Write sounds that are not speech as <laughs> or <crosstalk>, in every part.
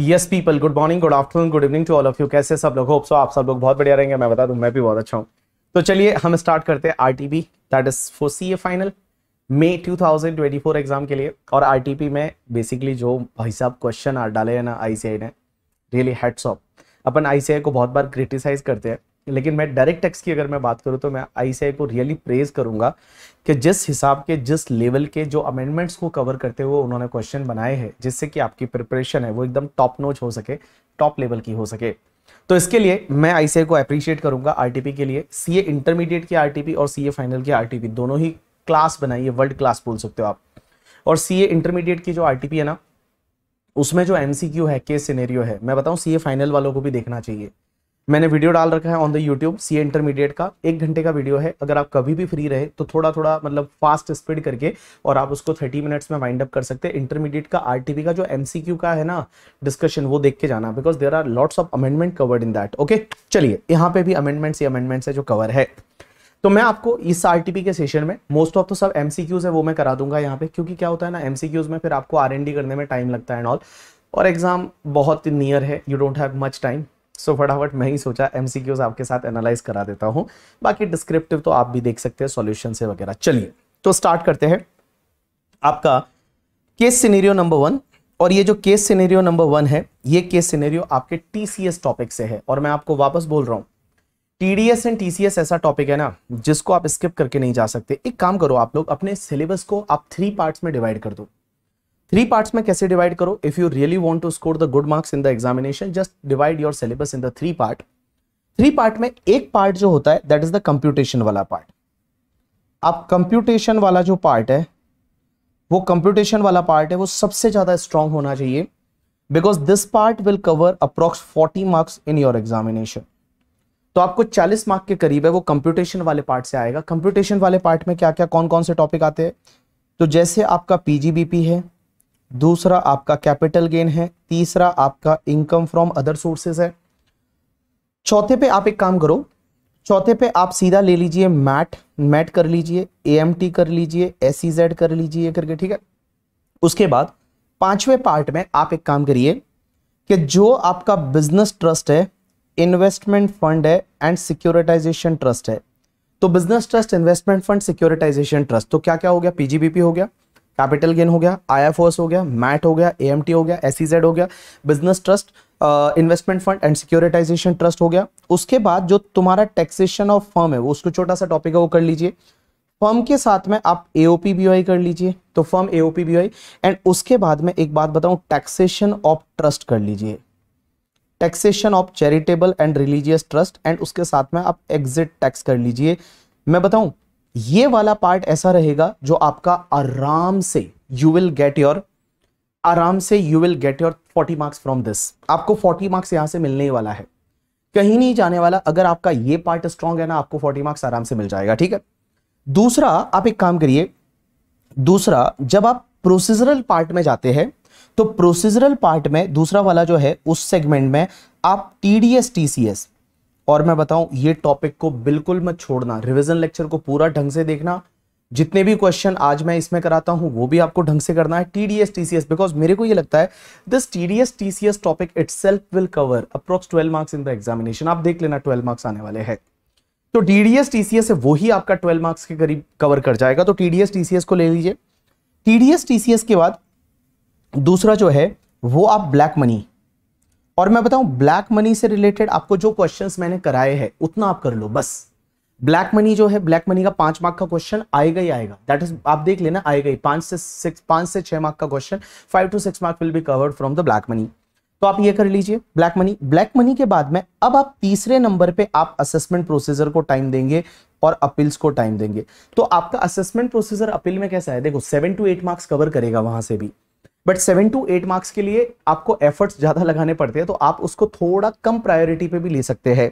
Yes people good morning good afternoon good evening to all of you कैसे सब लोग hope so आप सब लोग बहुत बढ़िया रहेंगे मैं बता दूं मैं भी बहुत अच्छा हूँ तो चलिए हम स्टार्ट करते हैं R T that is for C A final May 2024 exam के लिए और आर में बेसिकली जो भाई साहब क्वेश्चन डाले हैं ना आई ने रियली हेड्स ऑफ अपन आई को बहुत बार क्रिटिसाइज करते हैं लेकिन मैं डायरेक्ट टैक्स की अगर मैं बात करूँ तो मैं आई को रियली प्रेज करूंगा कि जिस हिसाब के जिस लेवल के जो अमेंडमेंट्स को कवर करते हुए उन्होंने क्वेश्चन बनाए हैं जिससे कि आपकी प्रिपरेशन है वो एकदम टॉप नोच हो सके टॉप लेवल की हो सके तो इसके लिए मैं आईसीआई को अप्रिशिएट करूंगा आरटीपी के लिए सीए इंटरमीडिएट की आरटीपी और सीए फाइनल की आरटीपी दोनों ही क्लास बनाई वर्ल्ड क्लास बोल सकते हो आप और सीए इंटरमीडिएट की जो आर है ना उसमें जो एमसीक्यू है केस सीनेरियो है मैं बताऊँ सी फाइनल वालों को भी देखना चाहिए मैंने वीडियो डाल रखा है on the YouTube C intermediate का एक घंटे का वीडियो है अगर आप कभी भी फ्री रहे तो थोड़ा थोड़ा मतलब फास्ट स्पीड करके और आप उसको थर्टी मिनट्स में वाइंड अप कर सकते हैं इंटरमीडिएट का आर का जो एम का है ना डिस्कशन वो देख के जाना because there are lots of amendment covered in that okay चलिए यहाँ पे भी अमेंडमेंट्स ही अमेंडमेंट्स है जो कवर है तो मैं आपको इस आर के सेशन में मोस्ट ऑफ तो सब एम है वो मैं करा दूंगा यहाँ पे क्योंकि क्या होता है ना एम में फिर आपको आर करने में टाइम लगता है एंड ऑल और एग्जाम बहुत नियर है you don't have much time so फटाफट मैं ही सोचा एम आपके साथ एनालाइज करा देता हूँ बाकी डिस्क्रिप्टिव तो आप भी देख सकते हैं सोल्यूशन से वगैरह चलिए तो स्टार्ट करते हैं आपका केस सिनेरियो नंबर वन और ये जो केस सिनेरियो नंबर वन है ये केस सिनेरियो आपके टीसीएस टॉपिक से है और मैं आपको वापस बोल रहा हूं टीडीएस एंड टीसीएस ऐसा टॉपिक है ना जिसको आप स्किप करके नहीं जा सकते एक काम करो आप लोग अपने सिलेबस को आप थ्री पार्ट्स में डिवाइड कर दो थ्री पार्ट्स में कैसे डिवाइड करो if you really want to score the good marks in the examination just divide your syllabus in the three part three part में एक पार्ट जो होता है दैट इज द कंप्यूटेशन वाला पार्ट आप कंप्यूटेशन वाला जो पार्ट है वो कंप्यूटेशन वाला पार्ट है वो सबसे ज्यादा स्ट्रांग होना चाहिए because this part will cover approx 40 marks in your examination तो आपको 40 मार्क के करीब है वो कंप्यूटेशन वाले पार्ट से आएगा कंप्यूटेशन वाले पार्ट में क्या क्या कौन कौन से टॉपिक आते हैं तो जैसे आपका पीजीबीपी है दूसरा आपका कैपिटल गेन है तीसरा आपका इनकम फ्रॉम अदर सोर्सेज है चौथे पे आप एक काम करो चौथे पे आप सीधा ले लीजिए मैट मैट कर लीजिए ए कर लीजिए एस e कर लीजिए करके ठीक है उसके बाद पांचवें पार्ट में आप एक काम करिए कि जो आपका बिजनेस ट्रस्ट है इन्वेस्टमेंट फंड है एंड सिक्योरिटाइजेशन ट्रस्ट है तो business trust investment fund securitisation trust तो क्या क्या हो गया पीजीबीपी हो गया कैपिटल गेन हो गया आई हो गया मैट हो गया ए हो गया एस e हो गया business trust investment fund and securitisation trust हो गया उसके बाद जो तुम्हारा टैक्सेशन ऑफ फर्म है वो उसको छोटा सा टॉपिक है वो कर लीजिए फर्म के साथ में आप एओपी ओ कर लीजिए तो फर्म एओपी ओ एंड उसके बाद में एक बात बताऊं टैक्सेशन ऑफ ट्रस्ट कर लीजिए taxation of charitable and religious trust and उसके साथ में आप एग्जिट टैक्स कर लीजिए मैं बताऊं ये वाला पार्ट ऐसा रहेगा जो आपका आराम से यू विल गेट योर आराम से you will get your 40 marks from this आपको 40 मार्क्स यहां से मिलने वाला है कहीं नहीं जाने वाला अगर आपका ये पार्ट स्ट्रांग है ना आपको 40 मार्क्स आराम से मिल जाएगा ठीक है दूसरा आप एक काम करिए दूसरा जब आप प्रोसीजरल पार्ट में जाते हैं तो प्रोसीजरल पार्ट में दूसरा वाला जो है उस सेगमेंट में आप T D S T C S और मैं बताऊं ये टॉपिक को बिल्कुल मत छोड़ना रिविजन लेक्चर को पूरा ढंग से देखना जितने भी क्वेश्चन आज मैं इसमें कराता हूं वो भी आपको ढंग से करना है टीडीएस टीसीएस बिकॉज मेरे को ये लगता है this TDS TCS topic it will cover approx twelve marks in the examination आप देख लेना ट्वेल्व मार्क्स आने वाले हैं तो टीडीएस टीसीएस से वो ही आपका ट्वेल्व मार्क्स के करीब कवर कर जाएगा तो टीडीएस टीसीएस को ले लीजिए टीडीएस टीसीएस के बाद दूसरा जो है वो आप ब्लैक मनी और मैं बताऊं ब्लैक मनी से रिलेटेड आपको जो क्वेश्चंस मैंने कराए हैं उतना आप कर लो बस ब्लैक मनी जो है ब्लैक मनी का पांच मार्क का क्वेश्चन आएगा ही आएगा दैट इज आप देख लेना आएगा ही पांच से सिक्स पांच से छह मार्क का question five two six mark will be covered from the black money तो आप ये कर लीजिए ब्लैक मनी ब्लैक मनी के बाद में अब आप तीसरे नंबर पे आप असेसमेंट प्रोसीजर को टाइम देंगे और अपील्स को टाइम देंगे तो आपका असेसमेंट प्रोसीजर अपील में कैसा है देखो seven to eight marks cover करेगा वहां से भी but seven to eight marks के लिए आपको एफर्ट्स ज्यादा लगाने पड़ते हैं तो आप उसको थोड़ा कम प्रायोरिटी पे भी ले सकते हैं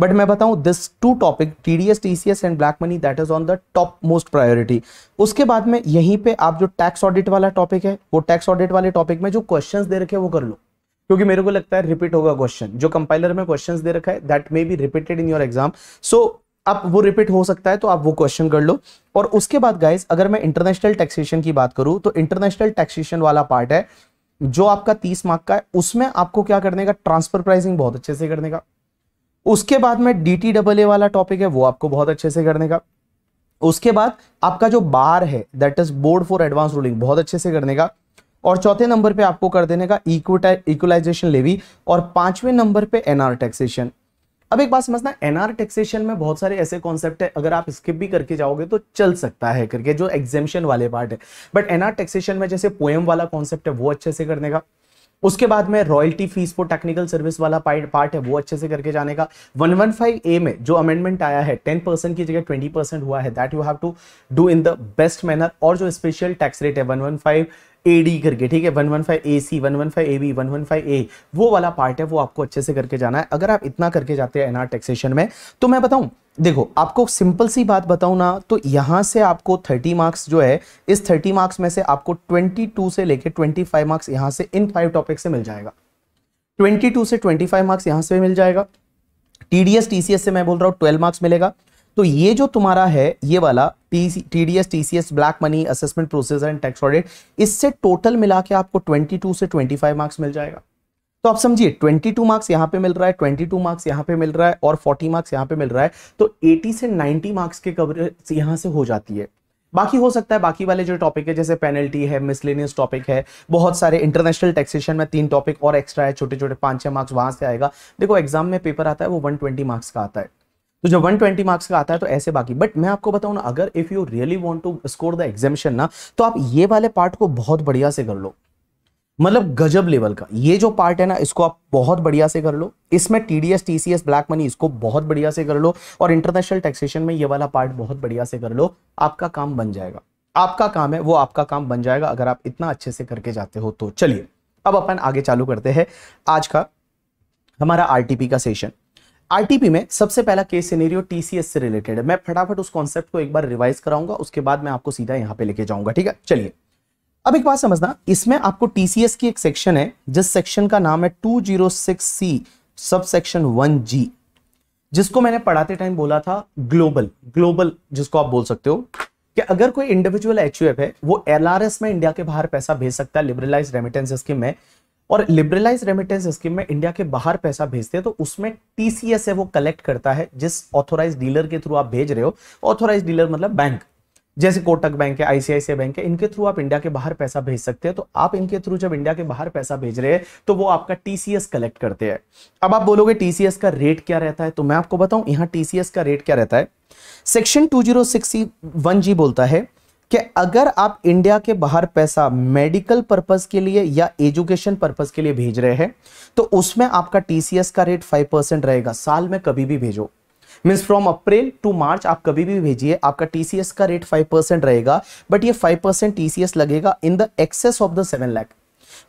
बट मैं बताऊं this two topic TDS TCS and black money that is on the top most priority उसके बाद में यहीं पे आप जो टैक्स ऑडिट वाला टॉपिक है वो टैक्स ऑडिट वाले टॉपिक में जो क्वेश्चन दे रखे वो कर लो क्योंकि मेरे को लगता है रिपीट होगा क्वेश्चन जो कंपाइलर में क्वेश्चंस दे रखा है that may be repeated in your exam so अब वो रिपीट हो सकता है तो आप वो क्वेश्चन कर लो और उसके बाद गाइज अगर मैं इंटरनेशनल टैक्सेशन की बात करूं तो इंटरनेशनल टैक्सेशन वाला पार्ट है जो आपका तीस मार्क का है उसमें आपको क्या करने का ट्रांसफर प्राइसिंग बहुत अच्छे से करने का उसके बाद में डी टी डबल वाला टॉपिक है वो आपको बहुत अच्छे से करने का उसके बाद आपका जो बार है that is board for advance ruling बहुत अच्छे से करने का और चौथे नंबर पे आपको कर देने का इक्वलाइजेशन लेवी और पांचवें नंबर पे एनआर टैक्सेशन अब एक बात समझना एनआर टैक्सेशन में बहुत सारे ऐसे कॉन्सेप्ट है अगर आप स्किप भी करके जाओगे तो चल सकता है करके जो एग्जेम्शन वाले पार्ट है बट एनआर टैक्सेशन में जैसे पोएम वाला कॉन्सेप्ट है वो अच्छे से करने का उसके बाद में royalty fees for technical service वाला पार्ट है वो अच्छे से करके जाने का 115 ए में जो अमेंडमेंट आया है 10 परसेंट की जगह 20 परसेंट हुआ है that you have to do in the best manner और जो स्पेशल टैक्स रेट है 115 एडी करके ठीक है one one five A C one one five A B one one five A वो वाला पार्ट है वो आपको अच्छे से करके जाना है अगर आप इतना करके जाते हैं एनआर टैक्सेशन में तो मैं बताऊं देखो आपको सिंपल सी बात बताऊ ना तो यहां से आपको 30 मार्क्स जो है इस 30 मार्क्स में से आपको 22 से लेके 25 मार्क्स यहां से इन फाइव टॉपिक से मिल जाएगा 22 से 25 मार्क्स यहां से मिल जाएगा T D S T C S से मैं बोल रहा हूँ ट्वेल्व मार्क्स मिलेगा तो ये जो तुम्हारा है ये वाला T D S T C S black money assessment processor and tax audit इससे टोटल मिला के आपको टू से फाइव मार्क्स मिल जाएगा तो आप समझिए 22 मार्क्स यहाँ पे मिल रहा है 22 मार्क्स यहाँ पे मिल रहा है और 40 मार्क्स यहाँ पे मिल रहा है तो 80 से 90 मार्क्स के कवरेज यहाँ से हो जाती है बाकी हो सकता है बाकी वाले जो टॉपिक है जैसे पेनल्टी है मिसलेनियस टॉपिक है बहुत सारे इंटरनेशनल टैक्सेशन में तीन टॉपिक और एक्स्ट्रा है छोटे छोटे पांच छह मार्क्स वहां से आएगा देखो एग्जाम में पेपर आता है वो ट्वेंटी मार्क्स का आता है तो जब 120 मार्क्स का आता है तो ऐसे बाकी बट मैं आपको बताऊँ ना अगर if you really want to score the examination ना तो आप ये वाले पार्ट को बहुत बढ़िया से कर लो मतलब गजब लेवल का ये जो पार्ट है ना इसको आप बहुत बढ़िया से कर लो इसमें T D S T C S black money इसको बहुत बढ़िया से कर लो और इंटरनेशनल टैक्सेशन में ये वाला पार्ट बहुत बढ़िया से कर लो आपका काम बन जाएगा आपका काम है वो आपका काम बन जाएगा अगर आप इतना अच्छे से करके जाते हो तो चलिए अब अपन आगे चालू करते हैं आज का हमारा आरटीपी का सेशन आरटीपी में सबसे पहला केस सिनेरियो टीसीएस से रिलेटेड है मैं फटाफट उस कॉन्सेप्ट को एक बार रिवाइज कराऊंगा उसके बाद मैं आपको सीधा यहां पे लेके जाऊंगा ठीक है चलिए अब एक बात समझना इसमें आपको टीसीएस की एक सेक्शन है जिस सेक्शन का नाम है जीरो सी सब सेक्शन वन जी जिसको मैंने पढ़ाते टाइम बोला था ग्लोबल ग्लोबल जिसको आप बोल सकते हो कि अगर कोई इंडिविजुअल एच है वो एल में इंडिया के बाहर पैसा भेज सकता है लिबरलाइज रेमिटेंस स्कीम में और लिबरलाइज रेमिटेंस स्कीम में इंडिया के बाहर पैसा भेजते हैं तो उसमें टीसीएस है वो कलेक्ट करता है जिस ऑथोराइज डीलर के थ्रू आप भेज रहे हो ऑथोराइज डीलर मतलब बैंक जैसे कोटक बैंक है आईसीआईसीआई बैंक है इनके थ्रू आप इंडिया के बाहर पैसा भेज सकते हैं तो आप इनके थ्रू जब इंडिया के बाहर पैसा भेज रहे हैं तो वो आपका टीसीएस कलेक्ट करते हैं अब आप बोलोगे टीसीएस का रेट क्या रहता है तो मैं आपको बताऊं यहाँ टीसीएस का रेट क्या रहता है सेक्शन टू जीरो जी बोलता है कि अगर आप इंडिया के बाहर पैसा मेडिकल पर्पज के लिए या एजुकेशन पर्पज के लिए भेज रहे हैं तो उसमें आपका टीसीएस का रेट फाइव परसेंट रहेगा साल में कभी भी भेजो means from April to March आप कभी भी भेजिए आपका टीसीएस का रेट फाइव परसेंट रहेगा बट ये फाइव परसेंट टीसीएस लगेगा in the excess of the seven lakh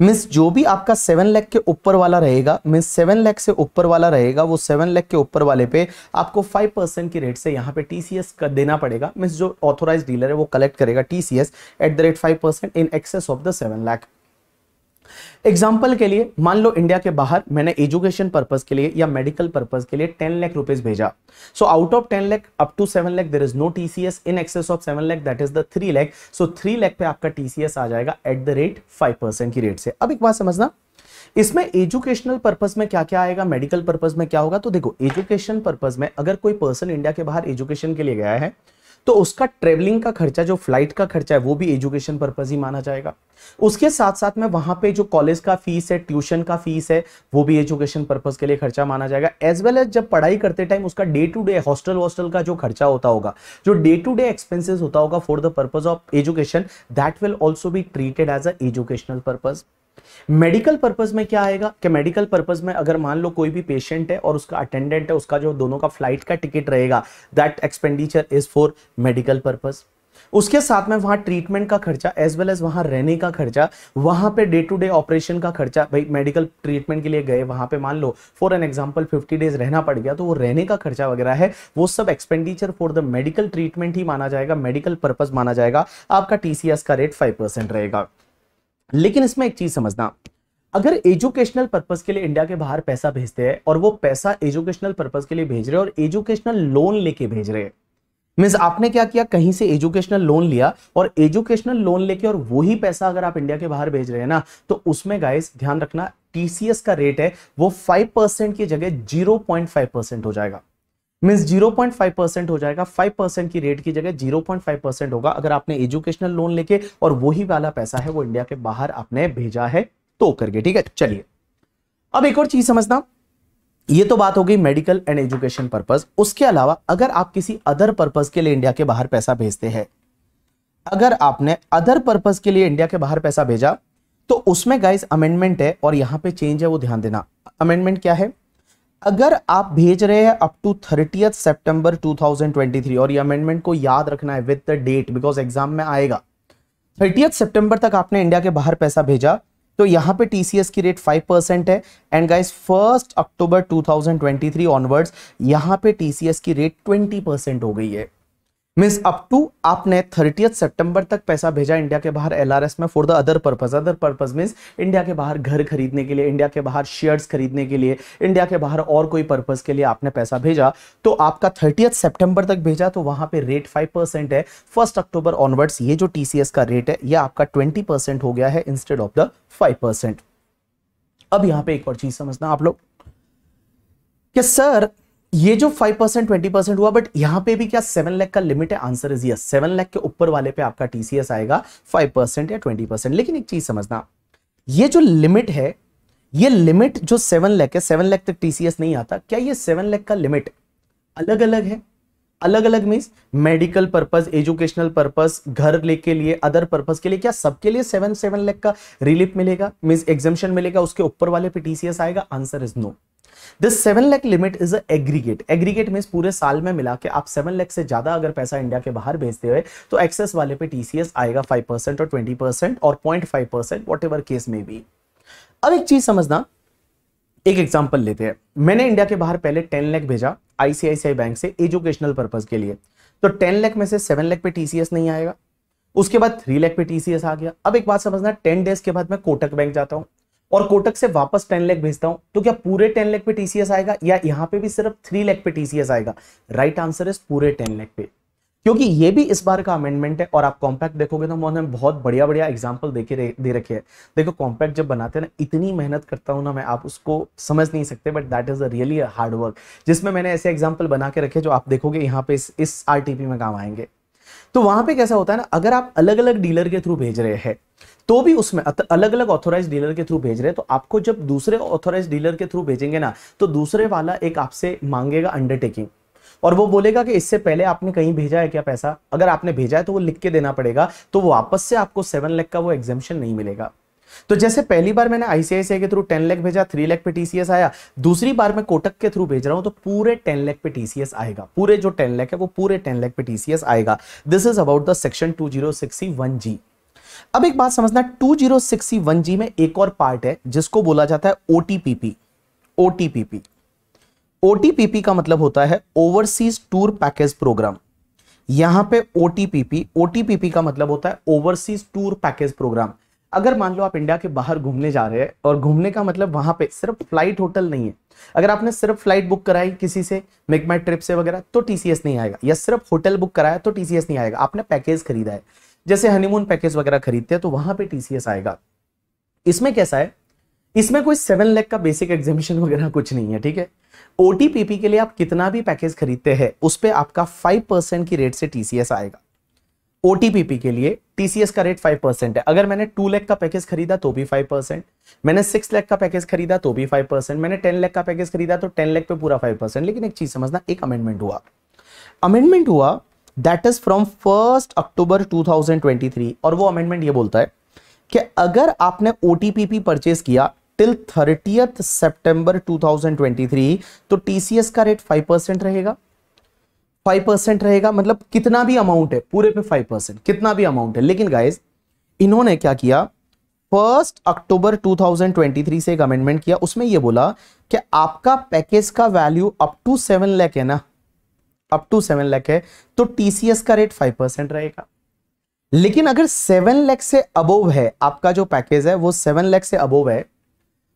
means जो भी आपका सेवन लैख के ऊपर वाला रहेगा मीन्स सेवन लैख से ऊपर वाला रहेगा वो सेवन लैख के ऊपर वाले पे आपको फाइव परसेंट की रेट से यहाँ पे टीसीएस का देना पड़ेगा मीन्स जो ऑथोराइज डीलर है वो कलेक्ट करेगा TCS at the rate five percent in excess of the seven lakh example के लिए मान लो इंडिया के बाहर मैंने एजुकेशन पर्पज के लिए या मेडिकल पर्पज के लिए टेन लैख रुपीज भेजा so out of ten lakh up to seven lakh there is no TCS in excess of seven lakh that is the three lakh so three lakh पे आपका टीसीएस आ जाएगा at the rate five percent की rate से अब एक बात समझना इसमें एजुकेशनल पर्पज में क्या क्या आएगा मेडिकल पर्पज में क्या होगा तो देखो एजुकेशन पर्पज में अगर कोई पर्सन इंडिया के बाहर एजुकेशन के लिए गया है तो उसका ट्रेवलिंग का खर्चा जो फ्लाइट का खर्चा है वो भी एजुकेशन पर्पज ही माना जाएगा उसके साथ साथ में वहां पे जो कॉलेज का फीस है ट्यूशन का फीस है वो भी एजुकेशन पर्पज के लिए खर्चा माना जाएगा एज वेल एज जब पढ़ाई करते टाइम उसका डे टू डे हॉस्टल वॉस्टल का जो खर्चा होता होगा जो डे टू डे एक्सपेंसिस होता होगा for the purpose of education that will also be treated as a educational purpose medical purpose में क्या आएगा कि मेडिकल पर्पज में अगर मान लो कोई भी पेशेंट है और उसका अटेंडेंट है उसका जो दोनों का फ्लाइट का टिकट रहेगा that expenditure is for medical purpose उसके साथ में वहां ट्रीटमेंट का खर्चा एज वेल एज वहां रहने का खर्चा वहां पे डे टू डे ऑपरेशन का खर्चा भाई मेडिकल ट्रीटमेंट के लिए गए वहां पे मान लो फॉर एन एग्जांपल 50 डेज रहना पड़ गया तो वो रहने का खर्चा वगैरह है वो सब expenditure for the medical treatment ही माना जाएगा मेडिकल पर्पज माना जाएगा आपका टीसीएस का रेट फाइव रहेगा लेकिन इसमें एक चीज समझना अगर एजुकेशनल पर्पज के लिए इंडिया के बाहर पैसा भेजते हैं और वो पैसा एजुकेशनल पर्पज के लिए भेज रहे हैं और एजुकेशनल लोन लेके भेज रहे हैं मीन्स आपने क्या किया कहीं से एजुकेशनल लोन लिया और एजुकेशनल लोन लेके और वही पैसा अगर आप इंडिया के बाहर भेज रहे हैं ना तो उसमें गाइस ध्यान रखना टीसीएस का रेट है वो परसेंट की जगह परसेंट हो जाएगा मीन्स 0.5 परसेंट हो जाएगा 5 परसेंट की रेट की जगह 0.5 परसेंट होगा अगर आपने एजुकेशनल लोन लेके और वही वाला पैसा है वो इंडिया के बाहर आपने भेजा है तो करके ठीक है चलिए अब एक और चीज समझना ये तो बात हो गई मेडिकल एंड एजुकेशन पर्पज उसके अलावा अगर आप किसी अदर पर्पज के लिए इंडिया के बाहर पैसा भेजते हैं अगर आपने अदर पर्पज के लिए इंडिया के बाहर पैसा भेजा तो उसमें गाइस अमेंडमेंट है और यहां पे चेंज है वो ध्यान देना अमेंडमेंट क्या है अगर आप भेज रहे हैं अप टू थर्टी सेप्टेंबर 2023 और ये अमेंडमेंट को याद रखना है with the date because exam में आएगा थर्टी सेप्टेंबर तक आपने इंडिया के बाहर पैसा भेजा तो यहाँ पे टीसीएस की रेट 5 परसेंट है and guys first October 2023 onwards यहाँ पे टीसीएस की रेट 20 परसेंट हो गई है मीन्स अप टू आपने थर्टी सितंबर तक पैसा भेजा इंडिया के बाहर एलआरएस में for the other purpose other purpose means India के बाहर घर खरीदने के लिए इंडिया के बाहर शेयर्स खरीदने के लिए इंडिया के बाहर और कोई पर्पज के लिए आपने पैसा भेजा तो आपका थर्टी सितंबर तक भेजा तो वहां पे रेट फाइव परसेंट है फर्स्ट अक्टूबर ऑनवर्ड्स ये जो टी का रेट है यह आपका ट्वेंटी हो गया है इंस्टेड ऑफ द फाइव अब यहां पर एक और चीज समझना आप लोग कि सर ये जो 5 परसेंट ट्वेंटी परसेंट हुआ बट यहां पे भी क्या 7 लाख का लिमिट है आंसर इज यस 7 लाख के ऊपर वाले पे आपका टीसीएस आएगा 5 या 20 लेकिन एक चीज समझना ये जो लिमिट है ये लिमिट जो 7 लाख है 7 लाख तक टीसीएस नहीं आता क्या ये 7 लाख का लिमिट अलग अलग है अलग अलग means medical purpose educational purpose घर ले के लिए अदर पर्पज के लिए क्या सबके लिए सेवन सेवन लैख का रिलीफ मिलेगा मीन्स एग्जामेशन मिलेगा उसके ऊपर वाले पे टीसीएस आएगा answer is no this seven lakh limit is aggregate aggregate mean पूरे साल में मिला के आप सेवन लैख से ज्यादा अगर पैसा इंडिया के बाहर भेजते हुए तो एक्सेस वाले पे टीसीएस आएगा फाइव परसेंट और ट्वेंटी परसेंट और point five percent whatever case में भी अब एक चीज समझना एक एग्जाम्पल लेते हैं मैंने इंडिया के बाहर पहले टेन लैख भेजा आईसीआईसीआई बैंक से एजुकेशनल पर्पज के लिए तो टेन लैख में से सेवन लैख पे टीसीएस नहीं आएगा उसके बाद थ्री लैख पे टीसीएस आ गया अब एक बात समझना टेन डेज के बाद मैं कोटक बैंक जाता हूँ और कोटक से वापस टेन लैख भेजता हूं तो क्या पूरे टेन लैख पे टीसीएस आएगा या यहां पे भी सिर्फ थ्री लैख पे टीसीएस आएगा राइट आंसर इज पूरे टेन लैख पे क्योंकि ये भी इस बार का अमेंडमेंट है और आप कॉम्पैक्ट देखोगे तो मैंने बहुत बढ़िया बढ़िया एग्जाम्पल देखे दे रखे हैं देखो कॉम्पैक्ट जब बनाते हैं ना इतनी मेहनत करता हूँ ना मैं आप उसको समझ नहीं सकते but that is a really hard work जिसमें मैंने ऐसे एग्जाम्पल बना के रखे जो आप देखोगे यहाँ पे इस, इस आर में काम आएंगे तो वहां पे कैसा होता है ना अगर आप अलग अलग डीलर के थ्रू भेज रहे हैं तो भी उसमें अलग अलग ऑथोराइज डीलर के थ्रू भेज रहे हैं तो आपको जब दूसरे ऑथोराइज डीलर के थ्रू भेजेंगे ना तो दूसरे वाला एक आपसे मांगेगा अंडरटेकिंग और वो बोलेगा कि इससे पहले आपने कहीं भेजा है क्या पैसा अगर आपने भेजा है तो वो लिख के देना पड़ेगा तो वापस से आपको सेवन लैख का वो एग्जामेशन नहीं मिलेगा तो जैसे पहली बार मैंने आईसीआईसीआई के थ्रू टेन लैख भेजा थ्री लैख पे टीसीएस आया दूसरी बार मैं कोटक के थ्रू भेज रहा हूं तो पूरे टेन लैख पे टीसीएस आएगा पूरे जो टेन लैख है वो पूरे टेन लैख पे टीसीएस आएगा this is about the section two zero six one G अब एक बात समझना जी में एक और पार्ट है जिसको बोला जाता है ओटीपीपी ओटीपीपी ओटीपीपी का मतलब होता है ओवरसीज टूर पैकेज प्रोग्राम यहां पे ओटीपीपी ओटीपीपी का मतलब होता है ओवरसीज टूर पैकेज प्रोग्राम अगर मान लो आप इंडिया के बाहर घूमने जा रहे हैं और घूमने का मतलब वहां पे सिर्फ फ्लाइट होटल नहीं है अगर आपने सिर्फ फ्लाइट बुक कराई किसी से मेक माई ट्रिप से वगैरह तो टीसीएस नहीं आएगा या सिर्फ होटल बुक कराया तो टीसीएस नहीं आएगा आपने पैकेज खरीदा है जैसे हनीमून पैकेज वगैरह खरीदते हैं तो वहां पे टीसीएस आएगा इसमें कैसा है इसमें कोई सेवन लैख का बेसिक एग्जामिशन वगैरह कुछ नहीं है ठीक है ओटीपीपी के लिए आप कितना भी पैकेज खरीदते हैं उस पर आपका फाइव परसेंट की रेट से टीसीएस आएगा ओटीपीपी के लिए टीसीएस का रेट फाइव परसेंट है अगर मैंने टू लैख का पैकेज खरीदा तो भी फाइव परसेंट मैंने सिक्स लैख का पैकेज खरीदा तो भी फाइव परसेंट मैंने टेन लैख का पैकेज खरीदा तो टेन लैख पे पूरा फाइव परसेंट लेकिन एक चीज समझना एक अमेंडमेंट हुआ अमेंडमेंट हुआ that is from first October 2023 और वो अमेंडमेंट ये बोलता है कि अगर आपने ओ टी परचेज किया टिल थर्टीथ सितंबर 2023 तो टीसीएस का रेट फाइव परसेंट रहेगा फाइव परसेंट रहेगा मतलब कितना भी अमाउंट है पूरे पे फाइव परसेंट कितना भी अमाउंट है लेकिन गाइज इन्होंने क्या किया फर्स्ट अक्टूबर 2023 से एक अमेंडमेंट किया उसमें यह बोला कि आपका पैकेज का value up to seven lakh है ना अप टू सेवन लैख है तो टीसीएस का रेट फाइव परसेंट रहेगा लेकिन अगर सेवन लैख से अबोव है आपका जो पैकेज है वो सेवन लैख से अबोव है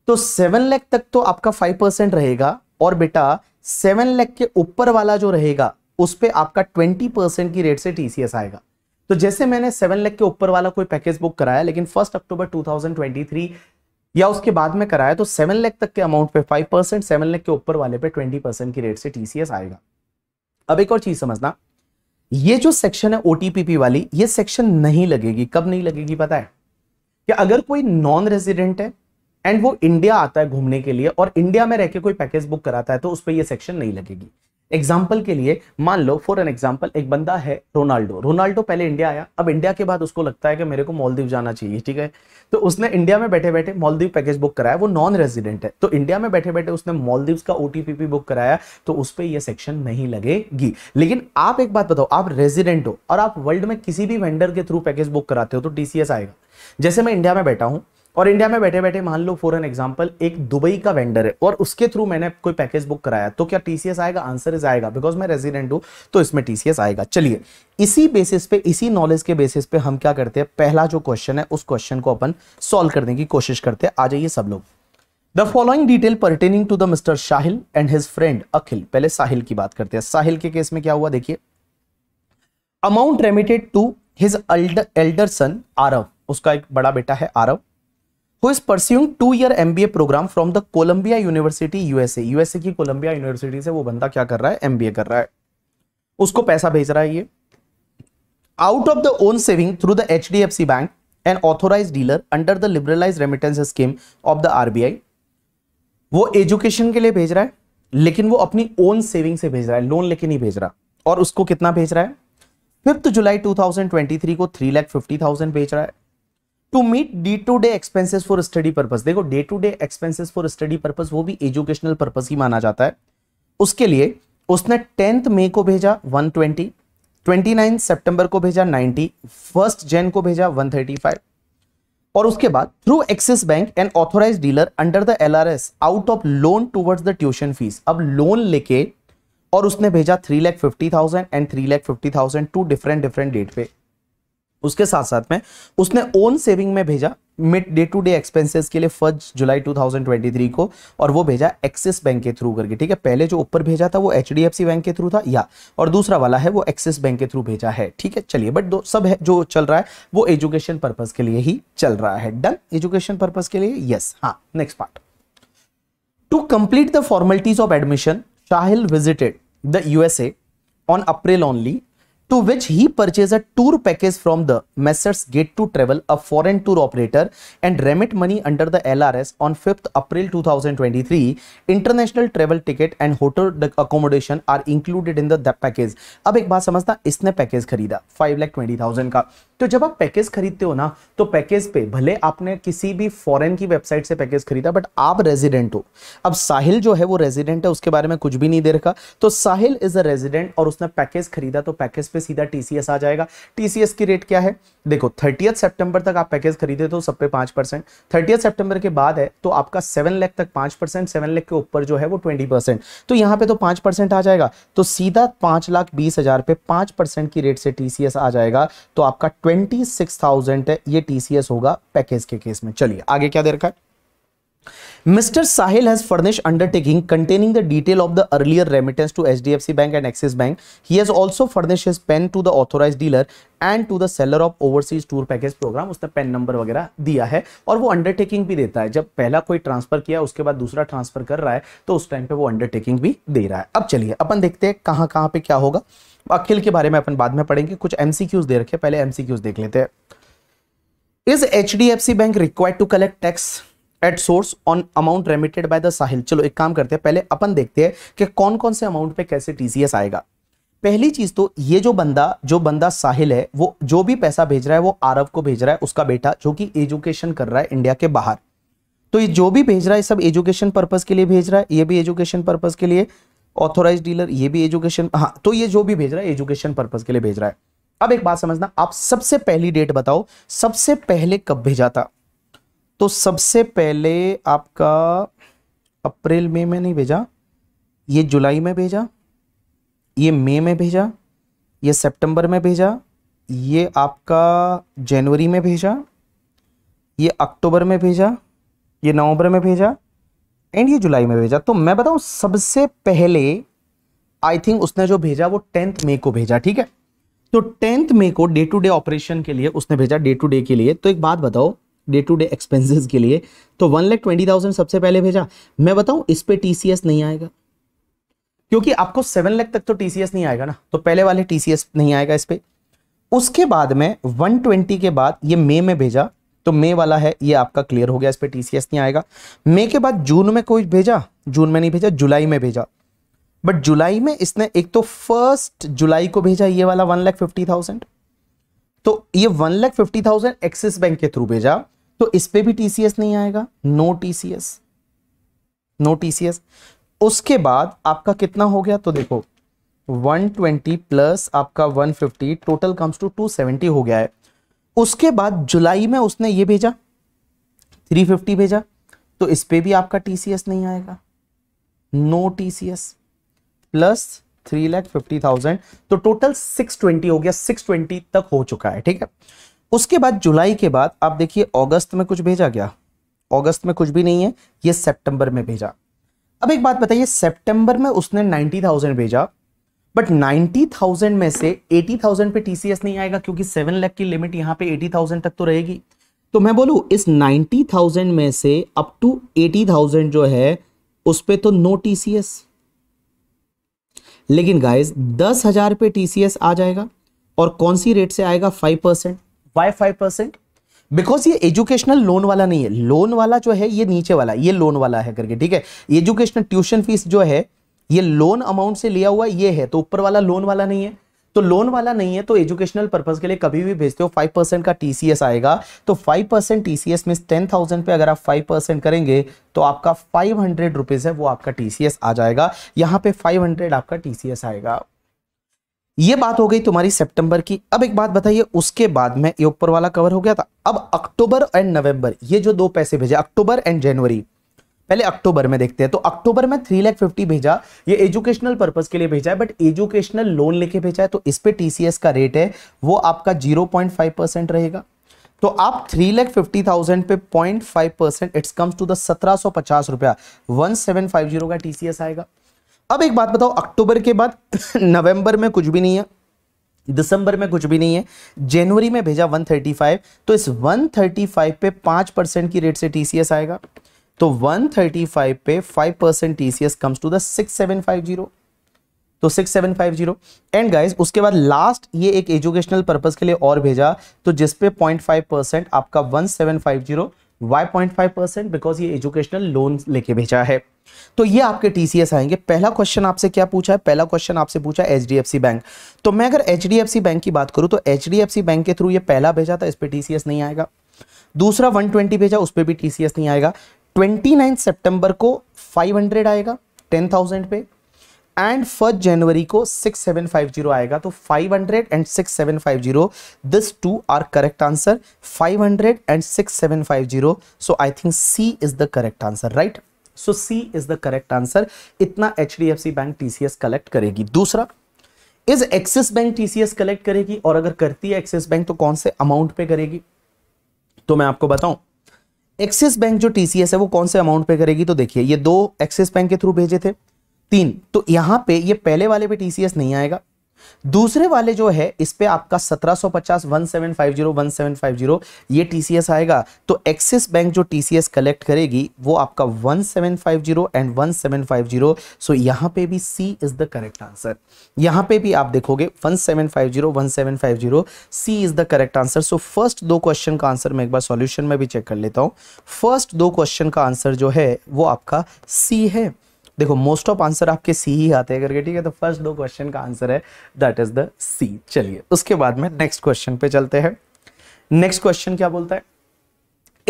तो सेवन लैख तक तो आपका फाइव परसेंट रहेगा और बेटा सेवन लैख के ऊपर वाला जो रहेगा उस पर आपका ट्वेंटी परसेंट की रेट से टीसीएस आएगा तो जैसे मैंने सेवन लैख के ऊपर वाला कोई पैकेज बुक कराया लेकिन first October two thousand twenty three या उसके बाद में कराया तो सेवन लैख तक के अमाउंट पे फाइव परसेंट सेवन लैख के ऊपर वाले पे ट्वेंटी परसेंट की रेट से टीसीएस आएगा अब एक और चीज समझना ये जो सेक्शन है ओटीपीपी वाली ये सेक्शन नहीं लगेगी कब नहीं लगेगी पता है कि अगर कोई नॉन रेजिडेंट है एंड वो इंडिया आता है घूमने के लिए और इंडिया में रहकर कोई पैकेज बुक कराता है तो उस पर यह सेक्शन नहीं लगेगी एग्जाम्पल के लिए मान लो फॉर एन एग्जाम्पल एक बंदा है रोनाल्डो रोनाल्डो पहले इंडिया आया अब इंडिया के बाद उसको लगता है कि मेरे को मालदीव जाना चाहिए ठीक है तो उसने इंडिया में बैठे बैठे मालदीव पैकेज बुक कराया वो नॉन रेजिडेंट है तो इंडिया में बैठे बैठे उसने मालदीव का ओटीपीपी बुक कराया तो उस पर यह सेक्शन नहीं लगेगी लेकिन आप एक बात बताओ आप रेजिडेंट हो और आप वर्ल्ड में किसी भी वेंडर के थ्रू पैकेज बुक कराते हो तो टीसीएस आएगा जैसे मैं इंडिया में बैठा हूं और इंडिया में बैठे बैठे मान लो फॉर एन एग्जाम्पल एक दुबई का वेंडर है और उसके थ्रू मैंने कोई पैकेज बुक कराया तो क्या टीसीएस आएगा आंसर इज आएगा बिकॉज मैं रेजिडेंट हूं तो इसमें टीसीएस आएगा चलिए इसी बेसिस पे इसी नॉलेज के बेसिस पे हम क्या करते हैं पहला जो क्वेश्चन है उस क्वेश्चन को अपन सोल्व करने की कोशिश करते हैं आ जाइए सब लोग the following detail pertaining to the mister Sahil and his friend Akhil पहले साहिल की बात करते हैं साहिल के केस में क्या हुआ देखिए amount remitted to his elder son Aarav उसका एक बड़ा बेटा है Aarav who is pursuing two year M B A programme from the Columbia University USA USA की कोलंबिया यूनिवर्सिटी से वो बंदा क्या कर रहा है एम बी ए कर रहा है उसको पैसा भेज रहा है ये out of the own saving through the H D F C bank and authorise dealer under the liberalise remittance scheme of the RBI वो एजुकेशन के लिए भेज रहा है लेकिन वो अपनी ओन सेविंग से भेज रहा है लोन लेके नहीं भेज रहा और उसको कितना भेज रहा है फिफ्थ जुलाई टू थाउजेंड ट्वेंटी थ्री को थ्री लैख फिफ्टी थाउजेंड भेज रहा है to meet day to day expenses for study purpose देखो day to day expenses for study purpose वो भी एजुकेशनल पर्पज ही माना जाता है उसके लिए उसने टेंथ मे को भेजा 120 29 सितंबर को भेजा 90 फर्स्ट जैन को भेजा 135 और उसके बाद through Axis bank and authorise dealer under the LRS out of loan towards the tuition fees अब लोन लेके और उसने भेजा three lakh fifty thousand and three lakh fifty thousand to different different date पे उसके साथ साथ में उसने ओन सेविंग में भेजा meet day to day expenses के लिए फर्स्ट जुलाई 2023 को और वो भेजा एक्सिस बैंक के थ्रू करके ठीक है पहले जो ऊपर भेजा था वो एच बैंक के थ्रू था या और दूसरा वाला है वो एक्सिस बैंक के थ्रू भेजा है ठीक है चलिए बट दो सब है जो चल रहा है वो एजुकेशन पर्पज के लिए ही चल रहा है डन एजुकेशन पर्पज के लिए यस हाँ next part to complete the formalities of admission Shahil visited the USA on April only to which he purchased a tour package from the Messrs Gate to Travel, a foreign tour operator, and remit money under the LRS on 5th April 2023. International travel ticket and hotel accommodation are included in the, the package. अब एक बात समझना इसने package खरीदा five lakh twenty thousand का तो जब आप पैकेज खरीदते हो ना तो पैकेज पे भले आपने किसी भी फॉरेन की वेबसाइट से पैकेज खरीदा बट आप रेजिडेंट हो अब साहिल जो है वो रेजिडेंट है उसके बारे में कुछ भी नहीं दे रखा तो साहिल इज अ रेजिडेंट और उसने पैकेज खरीदा तो पैकेज पे पे सीधा टीसीएस आ जाएगा टीसीएस की रेट क्या है देखो थर्टियथ सितंबर तक आप पैकेज खरीदे तो सब पे पांच परसेंट थर्टियथ सितंबर के बाद है तो आपका सेवन लैख तक पांच परसेंट सेवन लैख के ऊपर जो है वो ट्वेंटी परसेंट तो यहाँ पे तो पांच परसेंट आ जाएगा तो सीधा पांच लाख बीस हज़ार पे पांच परसेंट की रेट से टीसीएस आ जाएगा तो आपका ट्वेंटी है ये टीसीएस होगा पैकेज के केस में चलिए आगे क्या दे रखा है Mr. Sahil has furnished undertaking containing the detail of the earlier remittance to HDFC Bank and Axis Bank. He has also furnished his pen to the authorized dealer and to the seller of overseas tour package programme उसने PAN number वगैरह दिया है और वो undertaking भी देता है जब पहला कोई ट्रांसफर किया उसके बाद दूसरा ट्रांसफर कर रहा है तो उस टाइम पे वो अंडरटेकिंग भी दे रहा है अब चलिए अपन देखते हैं कहाँ कहाँ पे क्या होगा अखिल के बारे में अपन बाद में पढ़ेंगे कुछ क्यूज दे रखे पहले क्यूज देख लेते हैं is H D F C bank required to collect tax at source on amount remitted by the Sahil चलो एक काम करते हैं पहले अपन देखते हैं कि कौन कौन से अमाउंट पे कैसे टीसीएस आएगा पहली चीज तो ये जो बंदा जो बंदा साहिल है वो जो भी पैसा भेज रहा है वो आरव को भेज रहा है उसका बेटा जो कि एजुकेशन कर रहा है इंडिया के बाहर तो ये जो भी भेज रहा है सब एजुकेशन पर्पज के लिए भेज रहा है ये भी एजुकेशन पर्पज के लिए ऑथोराइज डीलर ये भी एजुकेशन हाँ तो ये जो भी भेज रहा है एजुकेशन पर्पज के लिए भेज रहा है अब एक बात समझना आप सबसे पहली डेट बताओ सबसे पहले कब भेजा था तो सबसे पहले आपका अप्रैल मई में नहीं भेजा ये जुलाई में भेजा ये मई में भेजा ये सितंबर में भेजा ये आपका जनवरी में भेजा ये अक्टूबर में भेजा ये नवंबर में भेजा एंड ये जुलाई में भेजा तो मैं बताऊं सबसे पहले आई थिंक उसने जो भेजा वो टेंथ मई को भेजा ठीक है तो टेंथ मई को डे टू डे ऑपरेशन के लिए उसने भेजा डे टू डे के लिए तो एक बात बताओ डे टू डे एक्सपेंसेस के लिए तो वन लैख ट्वेंटी थाउजेंड सबसे पहले भेजा मैं बताऊं इस पे टीसीएस नहीं आएगा क्योंकि आपको सेवन लैख तक तो टीसीएस नहीं आएगा ना तो पहले वाले टीसीएस नहीं आएगा इस पे उसके बाद में वन ट्वेंटी के बाद ये मे में भेजा तो मे वाला है ये आपका क्लियर हो गया इस पे टीसीएस नहीं आएगा मे के बाद जून में कोई भेजा जून में नहीं भेजा जुलाई में भेजा बट जुलाई में इसने एक तो फर्स्ट जुलाई को भेजा ये वाला वन लैख फिफ्टी थाउजेंड तो ये one lakh fifty thousand Axis bank के थ्रू भेजा तो इस पे भी टीसीएस नहीं आएगा नो टीसीएस नो टीसीएस उसके बाद आपका कितना हो गया तो देखो 120 प्लस आपका 150 टोटल कम्स टू 270 हो गया है उसके बाद जुलाई में उसने ये भेजा 350 भेजा तो इस पे भी आपका टीसीएस नहीं आएगा no TCS plus three lakh fifty thousand तो टोटल सिक्स ट्वेंटी हो गया सिक्स ट्वेंटी तक हो चुका है ठीक है उसके बाद जुलाई के बाद आप देखिए अगस्त में कुछ भेजा गया अगस्त में कुछ भी नहीं है ये सितंबर में भेजा अब एक बात बताइए सितंबर में उसने 90,000 भेजा बट 90,000 में से 80,000 पे टीसीएस नहीं आएगा क्योंकि 7 लाख की लिमिट यहां पे 80,000 तक तो रहेगी तो मैं बोलू इस 90,000 में से अप टू 80,000 जो है उस पर तो नो टीसीएस लेकिन दस हजार पे टीसीएस आ जाएगा और कौन सी रेट से आएगा five percent why five percent because ये एजुकेशनल लोन वाला नहीं है लोन वाला जो है ये नीचे वाला ये लोन वाला है करके ठीक है एजुकेशनल ट्यूशन फीस जो है ये लोन अमाउंट से लिया हुआ ये है तो ऊपर वाला लोन वाला नहीं है तो लोन वाला नहीं है तो एजुकेशनल पर्पज के लिए कभी भी भेजते हो फाइव परसेंट का टीसीएस आएगा तो five percent TCS mean ten thousand पे अगर आप फाइव परसेंट करेंगे तो आपका फाइव हंड्रेड रुपीज है वो आपका टीसीएस आ जाएगा यहाँ पे फाइव हंड्रेड आपका टीसीएस आएगा ये बात हो गई तुम्हारी सितंबर की अब एक बात बताइए उसके बाद में ये ऊपर वाला कवर हो गया था अब अक्टूबर एंड नवंबर ये जो दो पैसे भेजे अक्टूबर एंड जनवरी पहले अक्टूबर में देखते हैं तो अक्टूबर में थ्री लैख फिफ्टी भेजा ये एजुकेशनल पर्पज के लिए भेजा है बट एजुकेशनल लोन लेके भेजा है तो इस पर टीसीएस का रेट है वो आपका जीरो पॉइंट फाइव परसेंट रहेगा तो आप थ्री लैख फिफ्टी थाउजेंड पे point five percent it's comes to the सत्रह सौ पचास रुपया वन सेवन फाइव जीरो का टीसीएस आएगा अब एक बात बताओ अक्टूबर के बाद <laughs> नवंबर में कुछ भी नहीं है दिसंबर में कुछ भी नहीं है जनवरी में भेजा 135 तो इस 135 पे 5 परसेंट की रेट से टीसीएस आएगा तो 135 पे 5 percent TCS comes to the 6750 तो 6750 एंड गाइस उसके बाद लास्ट ये एक एजुकेशनल पर्पस के लिए और भेजा तो जिसपे पॉइंट फाइव परसेंट आपका zero why point five percent because ये एजुकेशनल लोन लेके भेजा है तो ये आपके टीसीएस आएंगे पहला क्वेश्चन आपसे क्या पूछा है पहला क्वेश्चन आपसे पूछा एफ सी बैंक तो मैं अगर एच सी बैंक की बात करूं तो एच सी बैंक के थ्रू ये पहला भेजा था इस पर टीसीएस नहीं आएगा दूसरा वन ट्वेंटी भेजा उस पर भी टीसीएस नहीं आएगा नाइन सितंबर को हंड्रेड आएगा थाउजेंड पे एंड फर्स्ट जनवरी को 6750 आएगा तो 500 and 6750 this two are correct answer 500 and 6750 so I think C is the correct answer right so C is the correct answer इतना एच बैंक टीसीएस कलेक्ट करेगी दूसरा is Axis bank TCS collect करेगी और अगर करती है axis bank तो कौन से अमाउंट पे करेगी तो मैं आपको बताऊं एक्सिस बैंक जो टीसीएस है वो कौन से अमाउंट पे करेगी तो देखिए ये दो एक्सिस बैंक के थ्रू भेजे थे तीन तो यहां पे ये पहले वाले पे टीसीएस नहीं आएगा दूसरे वाले जो है इस पे आपका 1750, 1750, ये टीसीएस आएगा तो एक्सिस बैंक जो टीसीएस कलेक्ट करेगी वो आपका 1750 एंड 1750 सो यहां पे भी C is the correct answer यहां पे भी आप देखोगे 1750, 1750 C is the correct answer so first दो क्वेश्चन का आंसर मैं एक बार सॉल्यूशन में भी चेक कर लेता हूं फर्स्ट दो क्वेश्चन का आंसर जो है वो आपका सी है देखो मोस्ट ऑफ आंसर आपके सी ही आते हैं करके ठीक है तो फर्स्ट दो क्वेश्चन का आंसर है दैट इज द सी चलिए उसके बाद में नेक्स्ट क्वेश्चन पे चलते हैं नेक्स्ट क्वेश्चन क्या बोलता है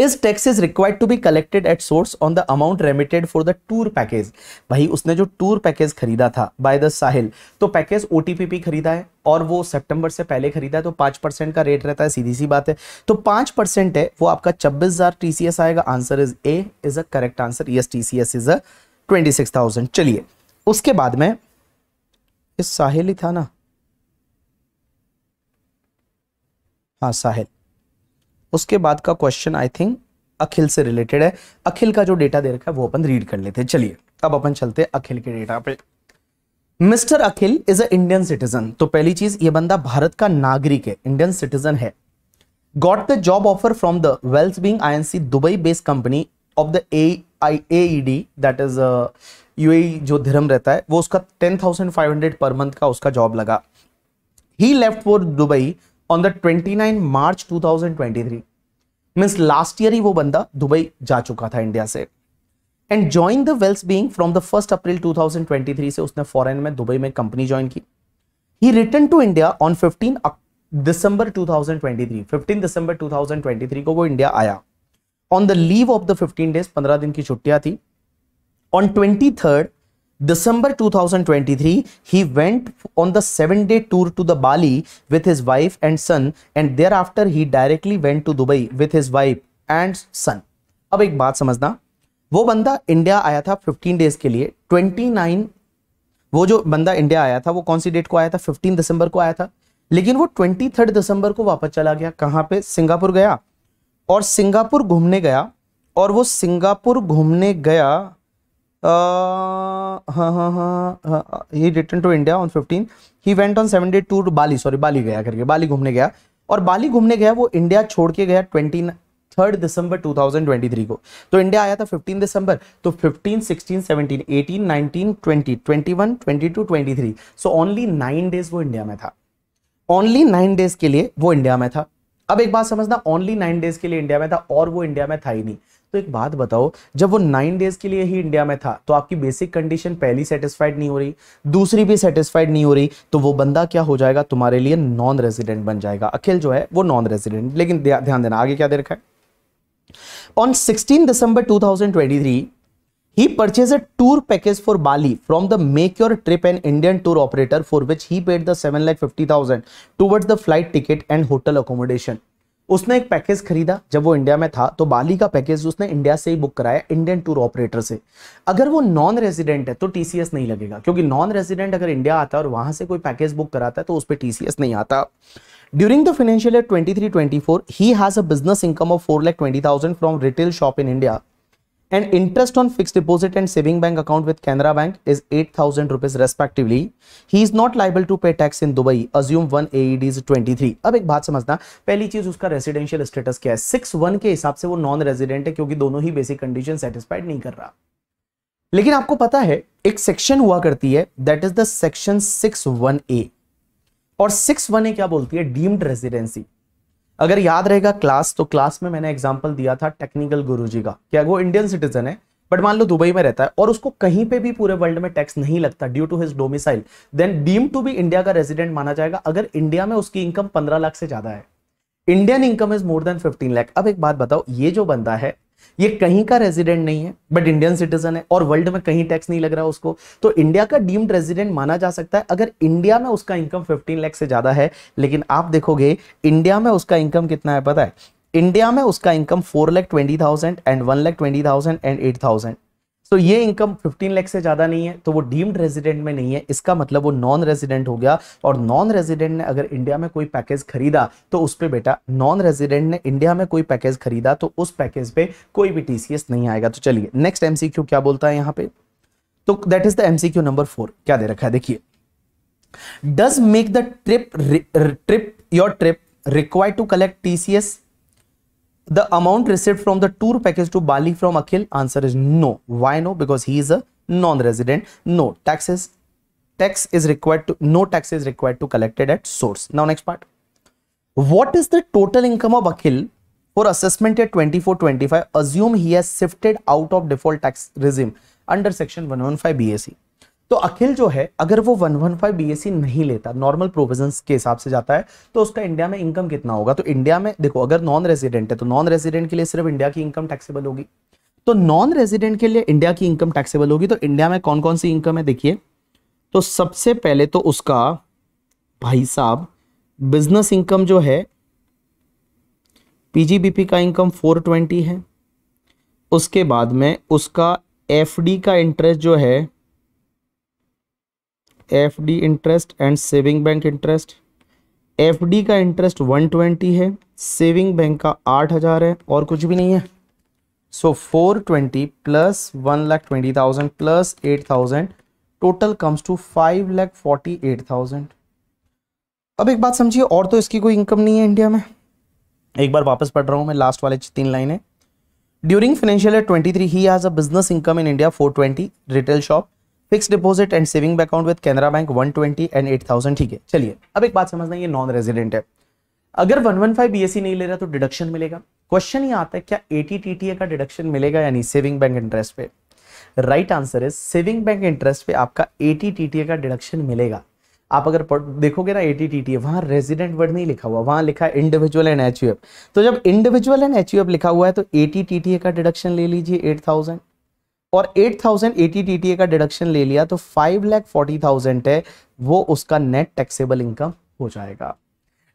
इस tax is required to be collected at source on the amount remitted for the tour package भाई उसने जो टूर पैकेज खरीदा था बाय द साहिल तो पैकेज ओ टी खरीदा है और वो सितंबर से पहले खरीदा है तो पाँच परसेंट का रेट रहता है सीधी सी बात है तो पाँच परसेंट है वो आपका छब्बीस हज़ार टी आएगा answer is A is a correct answer yes T C S is a twenty six thousand चलिए उसके बाद में इस साहिल ही था ना हाँ साहिल उसके बाद का क्वेश्चन आई थिंक अखिल से रिलेटेड है अखिल का जो डेटा दे रखा है वो अपन रीड कर लेते हैं चलिए अब अपन चलते हैं अखिल के डेटा पे mister Akhil is a Indian citizen तो पहली चीज ये बंदा भारत का नागरिक है इंडियन सिटीजन है got the job offer from the wealth being I N C Dubai based company of the I A D that is U जो धर्म रहता है वो उसका ten thousand five hundred per month का उसका जॉब लगा ही left for Dubai on the twenty nine March to thousand twenty three means last year ही वो बंदा दुबई जा चुका था इंडिया से and join the wells being from the first April 2023 से उसने फॉरेन में दुबई में कंपनी ज्वाइन की he return to India on 15 दिसंबर 2023 15 दिसंबर 2023 को वो इंडिया आया on the leave of the fifteen days पंद्रह दिन की छुट्टियां थी on twenty December 2023 he went on the seven day tour to the Bali with his wife and son and thereafter he directly went to Dubai with his wife and son अब एक बात समझना वो बंदा India आया था fifteen days के लिए ट्वेंटी नाइन वो जो बंदा इंडिया आया था वो कौन सी डेट को आया था 15 दिसंबर को आया था लेकिन वो ट्वेंटी थर्ड दिसंबर को वापस चला गया कहां पे सिंगापुर गया और सिंगापुर घूमने गया और वो सिंगापुर घूमने गया हाँ हाँ he return to India on fifteen he went on seven to to Bali sorry Bali गया करके बाली घूमने गया और बाली घूमने गया वो इंडिया छोड़ के गया ट्वेंटी थर्ड दिसंबर 2023 को तो इंडिया आया था 15 दिसंबर तो 15 16 17 18 19 20 21 22 23 सो ओनली नाइन डेज वो इंडिया में था ओनली नाइन डेज के लिए वो इंडिया में था अब एक बात समझना ओनली नाइन डेज के लिए इंडिया में था और वो इंडिया में था ही नहीं तो एक बात बताओ जब वो नाइन डेज के लिए ही इंडिया में था तो आपकी बेसिक कंडीशन पहली सेटिस्फाइड नहीं हो रही दूसरी भी सेटिस्फाइड नहीं हो रही तो वो बंदा क्या हो जाएगा तुम्हारे लिए नॉन रेजिडेंट बन जाएगा अखिल जो है वो नॉन रेजिडेंट लेकिन ध्यान देना आगे क्या दे रखा है on sixteen December two thousand twenty three He purchased a tour package for Bali from the Make Your Trip an Indian tour operator for which he paid the 7 lakh 50,000 towards the flight ticket and hotel accommodation. उसने एक package खरीदा जब वो India में था तो बाली का package उसने इंडिया से ही बुक कराया इंडियन टूर ऑपरेटर से अगर वो नॉन रेजिडेंट है तो टीसीएस नहीं लगेगा क्योंकि नॉन रेजिडेंट अगर इंडिया आता है और वहां से कोई पैकेज बुक कराता है तो उस पर टीसीएस नहीं आता During the financial year 23-24, he has a business income of 4,20,000 from retail shop in India fix deposit and saving bank account with Canara bank is eight thousand rupees respectively he is not liable to pay tax in Dubai assume one A D is twenty three अब एक बात समझना पहली चीज उसका residential status क्या है six one के हिसाब से वो नॉन रेजिडेंट है क्योंकि दोनों ही बेसिक कंडीशन सेटिस्फाइड नहीं कर रहा लेकिन आपको पता है एक सेक्शन हुआ करती है that is the section six one A और सिक्स वन ए क्या बोलती है डीम्ड रेजिडेंसी अगर याद रहेगा क्लास तो क्लास में मैंने एग्जाम्पल दिया था टेक्निकल जी का क्या वो इंडियन सिटीजन है बट मान लो दुबई में रहता है और उसको कहीं पे भी पूरे वर्ल्ड में टैक्स नहीं लगता due to his domicile then deem to be India का रेजिडेंट माना जाएगा अगर इंडिया में उसकी इनकम पंद्रह लाख से ज्यादा है Indian income is more than fifteen lakh अब एक बात बताओ ये जो बंदा है ये कहीं का रेजिडेंट नहीं है बट इंडियन सिटीजन है और वर्ल्ड में कहीं टैक्स नहीं लग रहा उसको तो इंडिया का डीम्ड रेजिडेंट माना जा सकता है अगर इंडिया में उसका इनकम 15 लाख से ज्यादा है लेकिन आप देखोगे इंडिया में उसका इनकम कितना है पता है इंडिया में उसका income four lakh twenty thousand and one lakh twenty thousand and eight thousand so ये इनकम 15 लाख से ज्यादा नहीं है तो वो डीम्ड रेजिडेंट में नहीं है इसका मतलब वो नॉन रेजिडेंट हो गया और नॉन रेजिडेंट ने अगर इंडिया में कोई पैकेज खरीदा तो उस पर बेटा नॉन रेजिडेंट ने इंडिया में कोई पैकेज खरीदा तो उस पैकेज पे कोई भी टीसीएस नहीं आएगा तो चलिए नेक्स्ट एमसीक्यू क्या बोलता है यहाँ पे तो that is the MCQ number four क्या दे रखा है देखिए does make the trip trip your trip require to collect TCS the amount received from the tour package to Bali from Akhil? Answer is no. Why no? Because he is a non-resident. No taxes. Tax is required to no tax is required to collected at source. Now next part. What is the total income of Akhil for assessment year 24-25? Assume he has shifted out of default tax regime under section 115 BAC. तो अखिल जो है अगर वो 115 one five B नहीं लेता normal provision के हिसाब से जाता है तो उसका इंडिया में इनकम कितना होगा तो इंडिया में देखो अगर नॉन रेजिडेंट है तो नॉन रेजिडेंट के लिए सिर्फ इंडिया की इनकम टैक्सेबल होगी तो नॉन रेजिडेंट के लिए इंडिया की इनकम टैक्सेबल होगी तो इंडिया में कौन कौन सी इनकम है देखिए तो सबसे पहले तो उसका भाई साहब बिजनेस इनकम जो है पीजीबीपी का इनकम 420 है उसके बाद में उसका एफडी का इंटरेस्ट जो है F D interest and saving bank interest F D का इंटरेस्ट वन ट्वेंटी है सेविंग बैंक का आठ हज़ार है और कुछ भी नहीं है so four twenty plus one lakh twenty thousand plus eight thousand total comes to five lakh forty eight thousand अब एक बात समझिए और तो इसकी कोई इनकम नहीं है इंडिया में एक बार वापस पढ़ रहा हूँ मैं लास्ट वाले तीन लाइनें during financial year three he has a business income in India 420 retail shop fix deposit and saving account with Canara bank 120 and 8000 ठीक है चलिए अब एक बात समझना ये नॉन रेजिडेंट है अगर 115 बीएससी e नहीं ले रहा तो डिडक्शन मिलेगा क्वेश्चन ये आता है क्या एटीटीटीए का डिडक्शन मिलेगा यानी सेविंग बैंक इंटरेस्ट पे right answer is saving bank interest पे आपका एटीटीटीए का डिडक्शन मिलेगा आप अगर देखोगे ना एटीटीटीए वहां रेजिडेंट वर्ड नहीं लिखा हुआ वहां लिखा इंडिविजुअल एंड एच तो जब इंडिविजुअल एंड एच लिखा हुआ है तो एटीटीटीए का डिडक्शन ले लीजिए एट थाउजेंड और 8000 थाउजेंड एटी टी का डिडक्शन ले लिया तो फाइव लैख फोर्टी थाउजेंड है वो उसका नेट टैक्सेबल इनकम हो जाएगा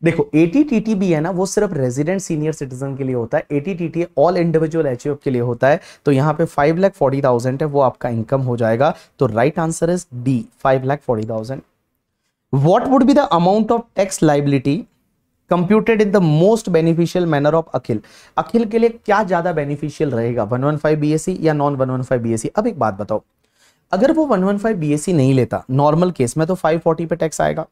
देखो टी भी है ना वो सिर्फ रेजिडेंट सीनियर सिटीजन के लिए होता है एटीटीटी ऑल इंडिविजुअल एच के लिए होता है तो यहाँ पे फाइव लैख फोर्टी थाउजेंड है वो आपका इनकम हो जाएगा तो right answer is D five lakh forty thousand what would be the amount of tax liability computed in the most beneficial manner of Akhil Akhil के लिए क्या ज्यादा बेनिफिशियल रहेगा 115 बीएससी या नॉन 115 बीएससी अब एक बात बताओ अगर वो 115 बीएससी नहीं लेता नॉर्मल केस में तो 540 पे टैक्स आएगा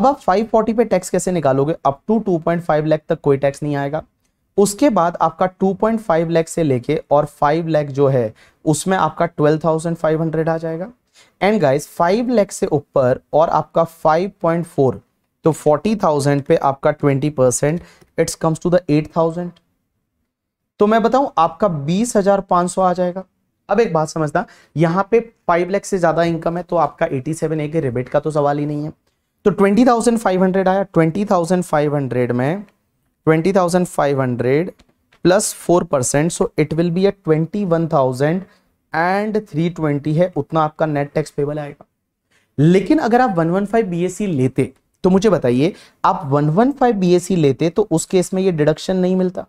अब आप 540 पे टैक्स कैसे निकालोगे अप टू 2.5 लाख तक कोई टैक्स नहीं आएगा उसके बाद आपका 2.5 लाख से लेके और 5 लाख जो है उसमें आपका 12,500 आ जाएगा एंड गाइस 5 लाख से ऊपर और आपका 5.4 तो फोर्टी थाउजेंड पे आपका twenty percent it's comes to the eight thousand तो मैं बताऊं आपका बीस हजार पांच सौ आ जाएगा अब एक बात समझना यहां पे फाइव लैख से ज्यादा इनकम है तो आपका एटी सेवन एक रिबेट का तो सवाल ही नहीं है तो ट्वेंटी थाउजेंड फाइव हंड्रेड आया ट्वेंटी थाउजेंड फाइव हंड्रेड में twenty thousand five hundred plus four percent so it will be a twenty one thousand and three twenty है उतना आपका नेट टैक्स पेबल आएगा लेकिन अगर आप वन वन फाइव बी लेते तो मुझे बताइए आप वन वन 115 बीएससी लेते तो उस केस में ये डिडक्शन नहीं मिलता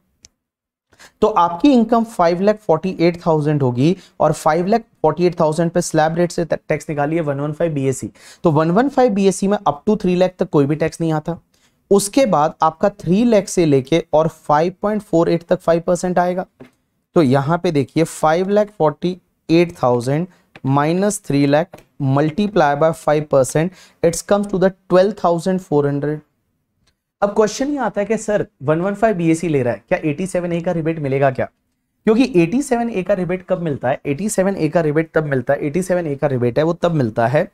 तो आपकी income five lakh forty eight thousand होगी और five lakh forty eight thousand पे स्लैब रेट से टैक्स निकालिए वन वन फाइव बीएससी तो वन वन फाइव बीएससी में अप टू थ्री लैख तक कोई भी टैक्स नहीं आता उसके बाद आपका थ्री लैख से लेके और फाइव पॉइंट फोर एट तक फाइव परसेंट आएगा तो यहां पे देखिए five lakh forty eight thousand minus three lakh multiply by five percent it's comes to the twelve thousand four hundred अब क्वेश्चन ये आता है कि सर 115 बीएससी ले रहा है क्या 87A का रिबेट मिलेगा क्या क्योंकि 87A का रिबेट कब मिलता है 87A का रिबेट तब मिलता है 87A का रिबेट है वो तब मिलता है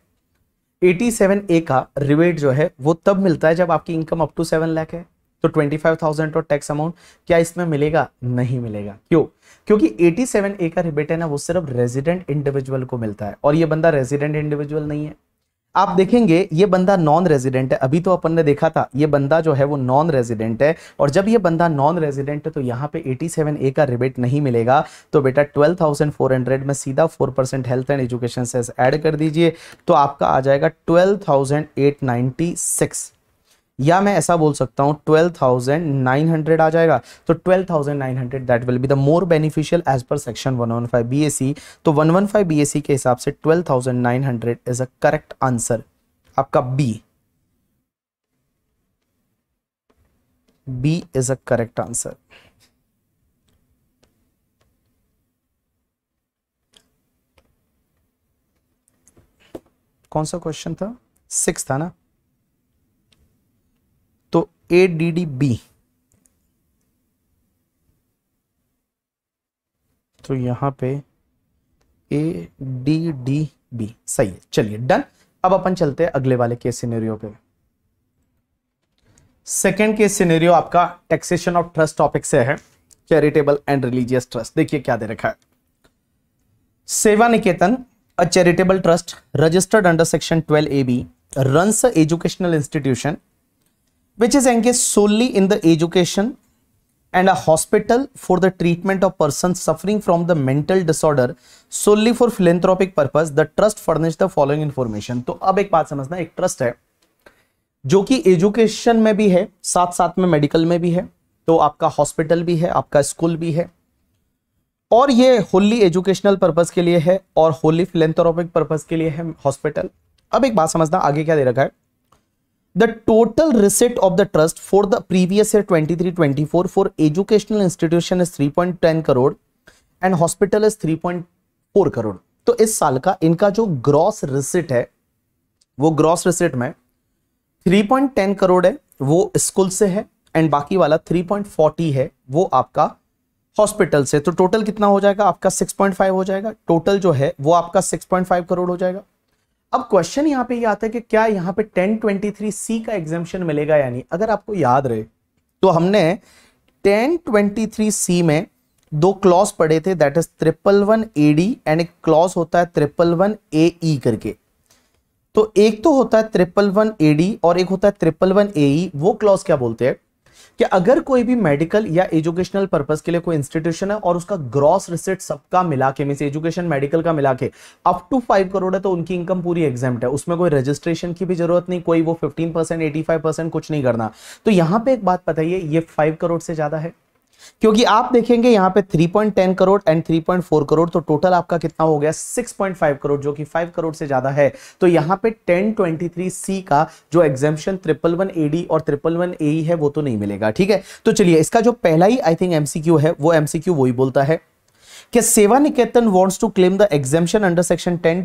87A का रिबेट जो है वो तब मिलता है जब आपकी income up to seven lakh है तो ट्वेंटी फाइव थाउजेंड और टैक्स अमाउंट क्या इसमें मिलेगा नहीं मिलेगा क्यों क्योंकि 87 ए का रिबेट है ना वो सिर्फ रेजिडेंट इंडिविजुअल को मिलता है और ये बंदा रेजिडेंट इंडिविजुअल नहीं है आप देखेंगे ये बंदा नॉन रेजिडेंट है अभी तो अपन ने देखा था ये बंदा जो है वो नॉन रेजिडेंट है और जब ये बंदा नॉन रेजिडेंट है तो यहाँ पे 87 ए का रिबेट नहीं मिलेगा तो बेटा 12,400 में सीधा 4 परसेंट हेल्थ एंड एजुकेशन से ऐड कर दीजिए तो आपका आ जाएगा 12,896 या मैं ऐसा बोल सकता हूँ ट्वेल्व थाउजेंड नाइन हंड्रेड आ जाएगा तो twelve thousand nine hundred that will be the more beneficial as per section one one five B S C तो one one five B S C के हिसाब से twelve thousand nine hundred is a correct answer आपका B B is a correct answer कौन सा question था six था ना ए डी डी बी तो यहां पे ए डी डी बी सही है चलिए डन अब अपन चलते हैं अगले वाले केस सिनेरियो पे सेकेंड केस सिनेरियो आपका टैक्सेशन ऑफ ट्रस्ट टॉपिक से है चैरिटेबल एंड रिलीजियस ट्रस्ट देखिए क्या दे रखा है Seva Niketan a charitable trust registered under section 12 A B runs educational institution which is engaged solely in the education and a hospital for the treatment of persons suffering from the mental disorder solely for philanthropic purpose the trust furnish the following information तो अब एक बात समझना एक trust है जो कि education में भी है साथ साथ में मेडिकल में भी है तो आपका हॉस्पिटल भी है आपका स्कूल भी है और ये होली एजुकेशनल पर्पज के लिए है और होली फिलेंथ्रोपिक पर्पज के लिए है हॉस्पिटल अब एक बात समझना आगे क्या दे रखा है the total receipt of the trust for the previous year 23-24 for educational institution is 3.10 crore and hospital is 3.4 crore तो इस साल का इनका जो ग्रॉस रिसिट है वो ग्रॉस रिसिट में 3.10 करोड़ है वो स्कूल से है एंड बाकी वाला 3.40 है वो आपका हॉस्पिटल से तो टोटल कितना हो जाएगा आपका 6.5 हो जाएगा टोटल जो है वो आपका 6.5 करोड़ हो जाएगा अब क्वेश्चन यहाँ पे ये आता है कि क्या यहाँ पे 1023 सी का एग्जामेशन मिलेगा या नहीं अगर आपको याद रहे तो हमने 1023 सी में दो क्लॉज पढ़े थे that is triple one A D and एक क्लॉज होता है ट्रिपल वन ए ई करके तो एक तो होता है ट्रिपल वन ए डी और एक होता है ट्रिपल वन ए ई वो क्लॉज क्या बोलते हैं कि अगर कोई भी मेडिकल या एजुकेशनल पर्पज के लिए कोई इंस्टीट्यूशन है और उसका ग्रॉस रिसिट सबका मिला के मीन एजुकेशन मेडिकल का मिला के अप टू फाइव करोड़ है तो उनकी इनकम पूरी एग्जाम है उसमें कोई रजिस्ट्रेशन की भी जरूरत नहीं कोई वो fifteen percent eighty five percent कुछ नहीं करना तो यहां पर एक बात बताइए ये फाइव करोड़ से ज्यादा है क्योंकि आप देखेंगे यहां पे 3.10 करोड़ एंड 3.4 करोड़ तो टोटल आपका कितना हो गया 6.5 करोड़ जो कि 5 करोड़ से ज्यादा है तो यहां पे 1023 सी का जो एग्जामेशन ट्रिपल वन एडी और ट्रिपल वन ए है वो तो नहीं मिलेगा ठीक है तो चलिए इसका जो पहला ही आई थिंक एमसीक्यू है वो एमसीक्यू वही बोलता है कि Seva Niketan wants to claim the exemption under section ten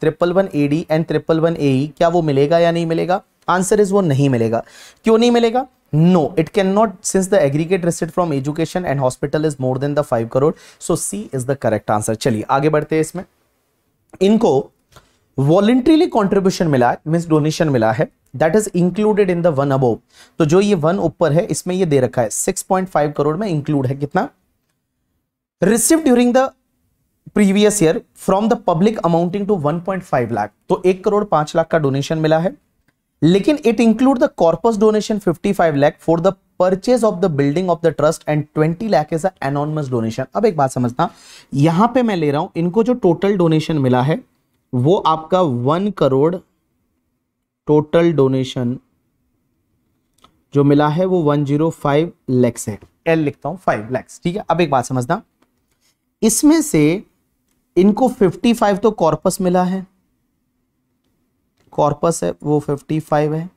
triple one A D and triple one A क्या वो मिलेगा या नहीं मिलेगा आंसर इज वो नहीं मिलेगा क्यों नहीं मिलेगा No, it cannot since the aggregate receipt from education and hospital is more than the 5 crore. So C is the correct answer. चलिए आगे बढ़ते हैं इसमें इनको वॉलेंट्रीली कॉन्ट्रीब्यूशन मिला है मीन्स डोनेशन मिला है that is included in the one above तो जो ये वन ऊपर है इसमें ये दे रखा है 6.5 करोड़ में इंक्लूड है कितना receive during the previous year from the public amounting to 1.5 lakh तो एक करोड़ पांच लाख का डोनेशन मिला है लेकिन it include the corpus donation 55 lakh for the purchase of the building of the trust and 20 lakh is anonymous donation अब एक बात समझना यहां पे मैं ले रहा हूं इनको जो टोटल डोनेशन मिला है वो आपका वन करोड़ टोटल डोनेशन जो मिला है वो वन जीरो फाइव लैक्स है एल लिखता हूं फाइव लैक्स ठीक है अब एक बात समझना इसमें से इनको 55 तो कॉर्पस मिला है कॉर्पस है वो 55 है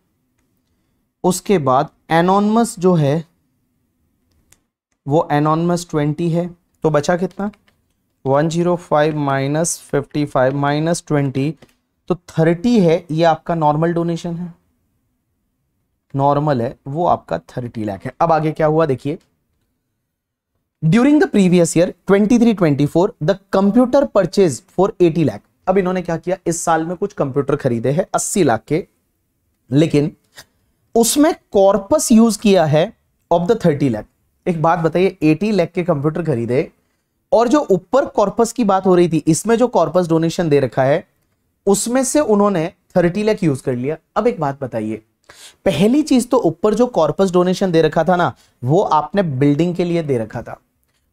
उसके बाद एनोनमस जो है वो एनोनमस 20 है तो बचा कितना 105 zero five minus fifty five minus twenty तो 30 है ये आपका नॉर्मल डोनेशन है नॉर्मल है वो आपका 30 लाख है अब आगे क्या हुआ देखिए during the previous year 23-24 the computer purchase for 80 lakh अब इन्होंने क्या किया इस साल में कुछ कंप्यूटर खरीदे हैं अस्सी लाख के लेकिन उसमें कॉर्पस यूज किया है ऑफ द थर्टी लैख एक बात बताइए एटी लैख के कंप्यूटर खरीदे और जो ऊपर कॉर्पस की बात हो रही थी इसमें जो कॉर्पस डोनेशन दे रखा है उसमें से उन्होंने थर्टी लैख यूज कर लिया अब एक बात बताइए पहली चीज तो ऊपर जो कॉर्पस डोनेशन दे रखा था ना वो आपने बिल्डिंग के लिए दे रखा था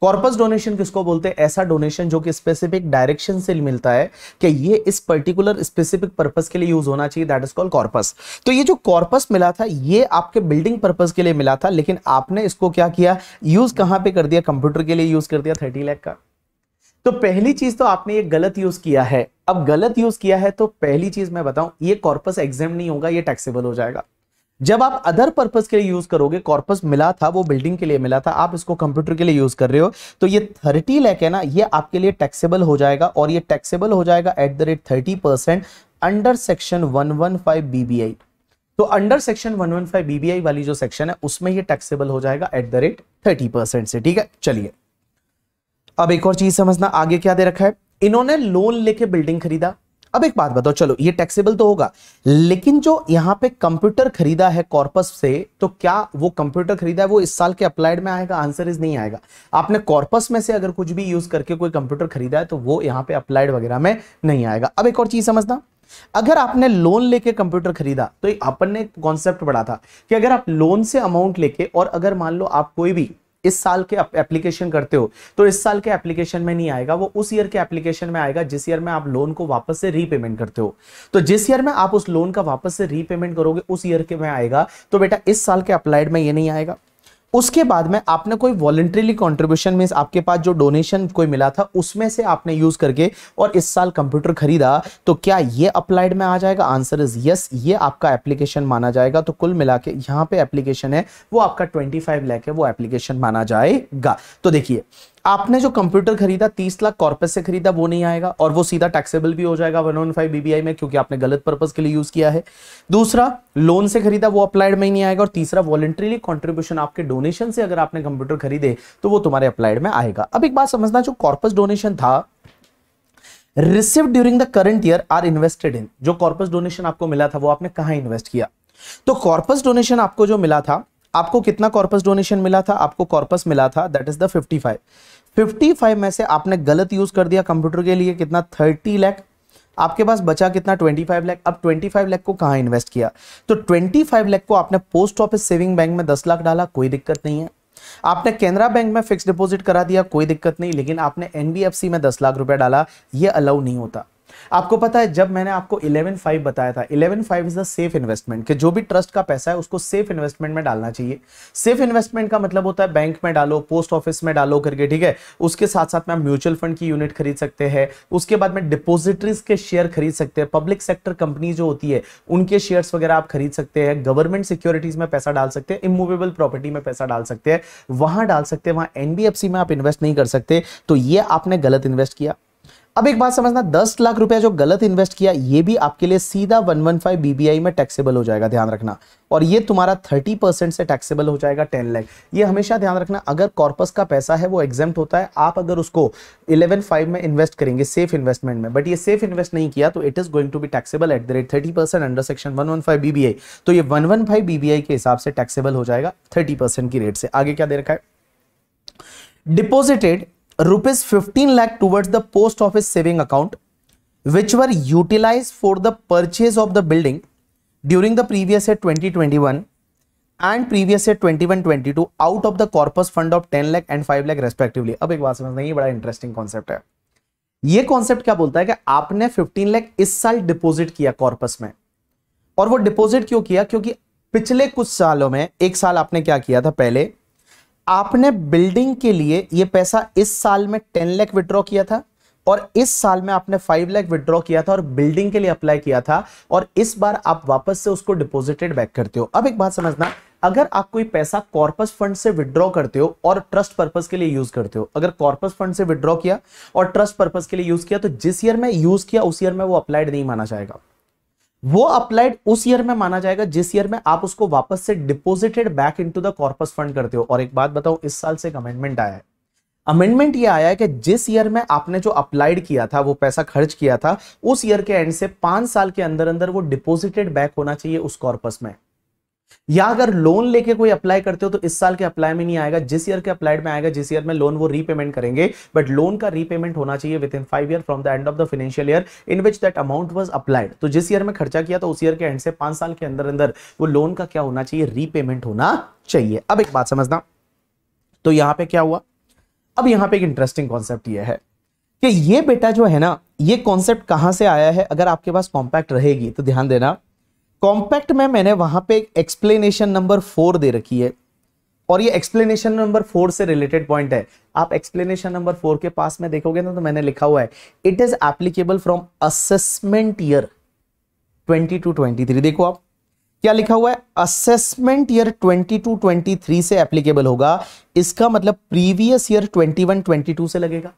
कॉर्पस डोनेशन किसको बोलते हैं ऐसा डोनेशन जो कि स्पेसिफिक डायरेक्शन से मिलता है कि ये इस पर्टिकुलर स्पेसिफिक पर्पस के लिए यूज होना चाहिए दैट इज कॉल्ड कॉर्पस तो ये जो कॉर्पस मिला था ये आपके बिल्डिंग पर्पस के लिए मिला था लेकिन आपने इसको क्या किया यूज कहां पे कर दिया कंप्यूटर के लिए यूज कर दिया थर्टी लैख का तो पहली चीज तो आपने ये गलत यूज किया है अब गलत यूज किया है तो पहली चीज मैं बताऊं ये कॉर्पस एग्जाम नहीं होगा ये टैक्सेबल हो जाएगा जब आप अदर पर्पज के लिए यूज करोगे कॉर्पस मिला था वो बिल्डिंग के लिए मिला था आप इसको कंप्यूटर के लिए यूज कर रहे हो तो ये थर्टी लैक है ना ये आपके लिए टैक्सेबल हो जाएगा और ये टैक्सेबल हो जाएगा at the rate thirty percent under section one one five BBI तो under section one one five BBI वाली जो सेक्शन है उसमें यह टैक्सेबल हो जाएगा at the rate thirty percent से ठीक है चलिए अब एक और चीज समझना आगे क्या दे रखा है इन्होंने लोन लेके बिल्डिंग खरीदा अब एक बात बताओ चलो ये टैक्सेबल तो होगा लेकिन जो यहाँ पे कंप्यूटर खरीदा है कॉर्पस से तो क्या वो कंप्यूटर खरीदा है वो इस साल के अप्लाइड में आएगा आंसर इज नहीं आएगा आपने कॉर्पस में से अगर कुछ भी यूज करके कोई कंप्यूटर खरीदा है तो वो यहाँ पे अप्लाइड वगैरह में नहीं आएगा अब एक और चीज समझना अगर आपने लोन लेके कंप्यूटर खरीदा तो अपन ने कॉन्सेप्ट पढ़ा था कि अगर आप लोन से अमाउंट लेके और अगर मान लो आप कोई भी इस साल के एप्लीकेशन करते हो तो इस साल के एप्लीकेशन में नहीं आएगा वो उस ईयर के एप्लीकेशन में आएगा जिस ईयर में आप लोन को वापस से रीपेमेंट करते हो तो जिस ईयर में आप उस लोन का वापस से रीपेमेंट करोगे उस ईयर के में आएगा तो बेटा इस साल के अप्लाइड में ये नहीं आएगा उसके बाद में आपने कोई वॉलेंट्रीली कॉन्ट्रीब्यूशन मीन आपके पास जो डोनेशन कोई मिला था उसमें से आपने यूज करके और इस साल कंप्यूटर खरीदा तो क्या ये अप्लाइड में आ जाएगा आंसर इज यस ये आपका एप्लीकेशन माना जाएगा तो कुल मिला के यहाँ पे एप्लीकेशन है वो आपका ट्वेंटी फाइव लैख है वो एप्लीकेशन माना जाएगा तो देखिए आपने जो कंप्यूटर खरीदा तीस लाख कॉर्पस से खरीदा वो नहीं आएगा और वो सीधा टैक्सेबल भी हो जाएगा वन वन फाइव बीबीआई में क्योंकि आपने गलत पर्पज के लिए यूज किया है दूसरा लोन से खरीदा वो अप्लाइड में ही नहीं आएगा और तीसरा वॉलेंट्रीली कॉन्ट्रीब्यूशन आपके डोनेशन से अगर आपने कंप्यूटर खरीदे तो वो तुम्हारे अप्लाइड में आएगा अब एक बात समझना जो कॉर्पस डोनेशन था receive during the current year are invested in जो कॉर्पस डोनेशन आपको मिला था वो आपने कहा इन्वेस्ट किया तो कॉर्पस डोनेशन आपको जो मिला था आपको कितना कॉर्पस डोनेशन मिला था आपको कॉर्पस मिला था दैट इज द 55 55 में से आपने गलत यूज कर दिया कंप्यूटर के लिए कितना 30 लाख आपके पास बचा कितना 25 लाख अब 25 लाख को कहा इन्वेस्ट किया तो 25 लाख को आपने पोस्ट ऑफिस सेविंग बैंक में 10 लाख डाला कोई दिक्कत नहीं है आपने केनरा बैंक में फिक्स डिपॉजिट करा दिया कोई दिक्कत नहीं लेकिन आपने एनबीएफसी में दस लाख रुपया डाला यह अलाउ नहीं होता आपको पता है जब मैंने आपको इलेवन फाइव बताया था eleven five is the safe investment कि जो भी ट्रस्ट का पैसा है उसको सेफ इन्वेस्टमेंट में डालना चाहिए सेफ इन्वेस्टमेंट का मतलब होता है बैंक में डालो पोस्ट ऑफिस में डालो करके ठीक है उसके साथ साथ में आप म्यूचुअल फंड की यूनिट खरीद सकते हैं उसके बाद में डिपोजिटरीज के शेयर खरीद सकते हैं पब्लिक सेक्टर कंपनी जो होती है उनके शेयर्स वगैरह आप खरीद सकते हैं गवर्नमेंट सिक्योरिटीज में पैसा डाल सकते हैं इमूवेबल प्रॉपर्टी में पैसा डाल सकते हैं वहां डाल सकते हैं वहां एनबीएफसी में आप इन्वेस्ट नहीं कर सकते तो ये आपने गलत इन्वेस्ट किया अब एक बात समझना दस लाख रुपया जो गलत इन्वेस्ट किया ये भी आपके लिए सीधा फाइव बीबीआई में टैक्सेबल हो जाएगा ध्यान रखना और ये तुम्हारा थर्टी परसेंट से टैक्सेबल हो जाएगा टेन लाख ये हमेशा ध्यान रखना अगर कॉर्पस का पैसा है वो एग्जाम होता है आप अगर उसको इलेवन फाइव में इन्वेस्ट करेंगे सेफ इन्वेस्टमेंट में बट ये सेफ इन्वेस्ट नहीं किया तो it is going to be taxable at the rate thirty under section one BBI तो ये वन बीबीआई के हिसाब से टैक्सेबल हो जाएगा थर्टी की रेट से आगे क्या दे रखा है deposited rupees 15 lakh towards the post office saving account which were utilized for the purchase of the building during the previous year 2021 and previous year 21-22 out of the corpus fund of 10 lakh and 5 lakh respectively अब एक बात समझना ये बड़ा interesting concept है ये concept क्या बोलता है कि आपने 15 लाख इस साल डिपॉजिट किया कॉर्पस में और वो डिपॉजिट क्यों किया क्योंकि पिछले कुछ सालों में एक साल आपने क्या किया था पहले आपने बिल्डिंग के लिए ये पैसा इस साल में टेन लैख विड्रॉ किया था और इस साल में आपने फाइव लैख विड्रॉ किया था और बिल्डिंग के लिए अप्लाई किया था और इस बार आप वापस से उसको डिपोजिटेड बैक करते हो अब एक बात समझना अगर आप कोई पैसा कॉर्पस फंड से विड्रॉ करते हो और ट्रस्ट पर्पज के लिए यूज करते हो अगर कॉर्पस फंड से विड्रॉ किया और ट्रस्ट पर्पज के लिए यूज किया तो जिस ईयर में यूज किया उस ईयर में वो अप्लाइड नहीं माना जाएगा वो अप्लाइड उस ईयर में माना जाएगा जिस ईयर में आप उसको वापस से deposited back into the corpus fund करते हो और एक बात बताऊं इस साल से एक अमेंडमेंट आया है अमेंडमेंट ये आया है कि जिस ईयर में आपने जो अप्लाइड किया था वो पैसा खर्च किया था उस ईयर के एंड से पांच साल के अंदर अंदर वो डिपोजिटेड बैक होना चाहिए उस कॉर्पस में या अगर लोन लेके कोई अप्लाई करते हो तो इस साल के अप्लाई में नहीं आएगा जिस ईयर के अप्लाइड में आएगा जिस ईयर में लोन वो रीपेमेंट करेंगे बट लोन का रीपेमेंट होना चाहिए within five year from the end of the financial year in which that amount was applied तो जिस ईयर में खर्चा किया तो उस ईयर के एंड से पांच साल के अंदर अंदर वो लोन का क्या होना चाहिए रीपेमेंट होना चाहिए अब एक बात समझना तो यहां पर क्या हुआ अब यहां पर एक इंटरेस्टिंग कॉन्सेप्ट यह है कि ये बेटा जो है ना ये कॉन्सेप्ट कहां से आया है अगर आपके पास कॉम्पैक्ट रहेगी तो ध्यान देना कॉम्पैक्ट में मैंने वहां पे एक्सप्लेनेशन नंबर फोर दे रखी है और ये एक्सप्लेनेशन नंबर फोर से रिलेटेड पॉइंट है आप एक्सप्लेनेशन नंबर फोर के पास में देखोगे ना तो मैंने लिखा हुआ है it is applicable from assessment year 20 to 23 देखो आप क्या लिखा हुआ है असेसमेंट ईयर 20 टू 23 से एप्लीकेबल होगा इसका मतलब प्रीवियस ईयर 21 22 से लगेगा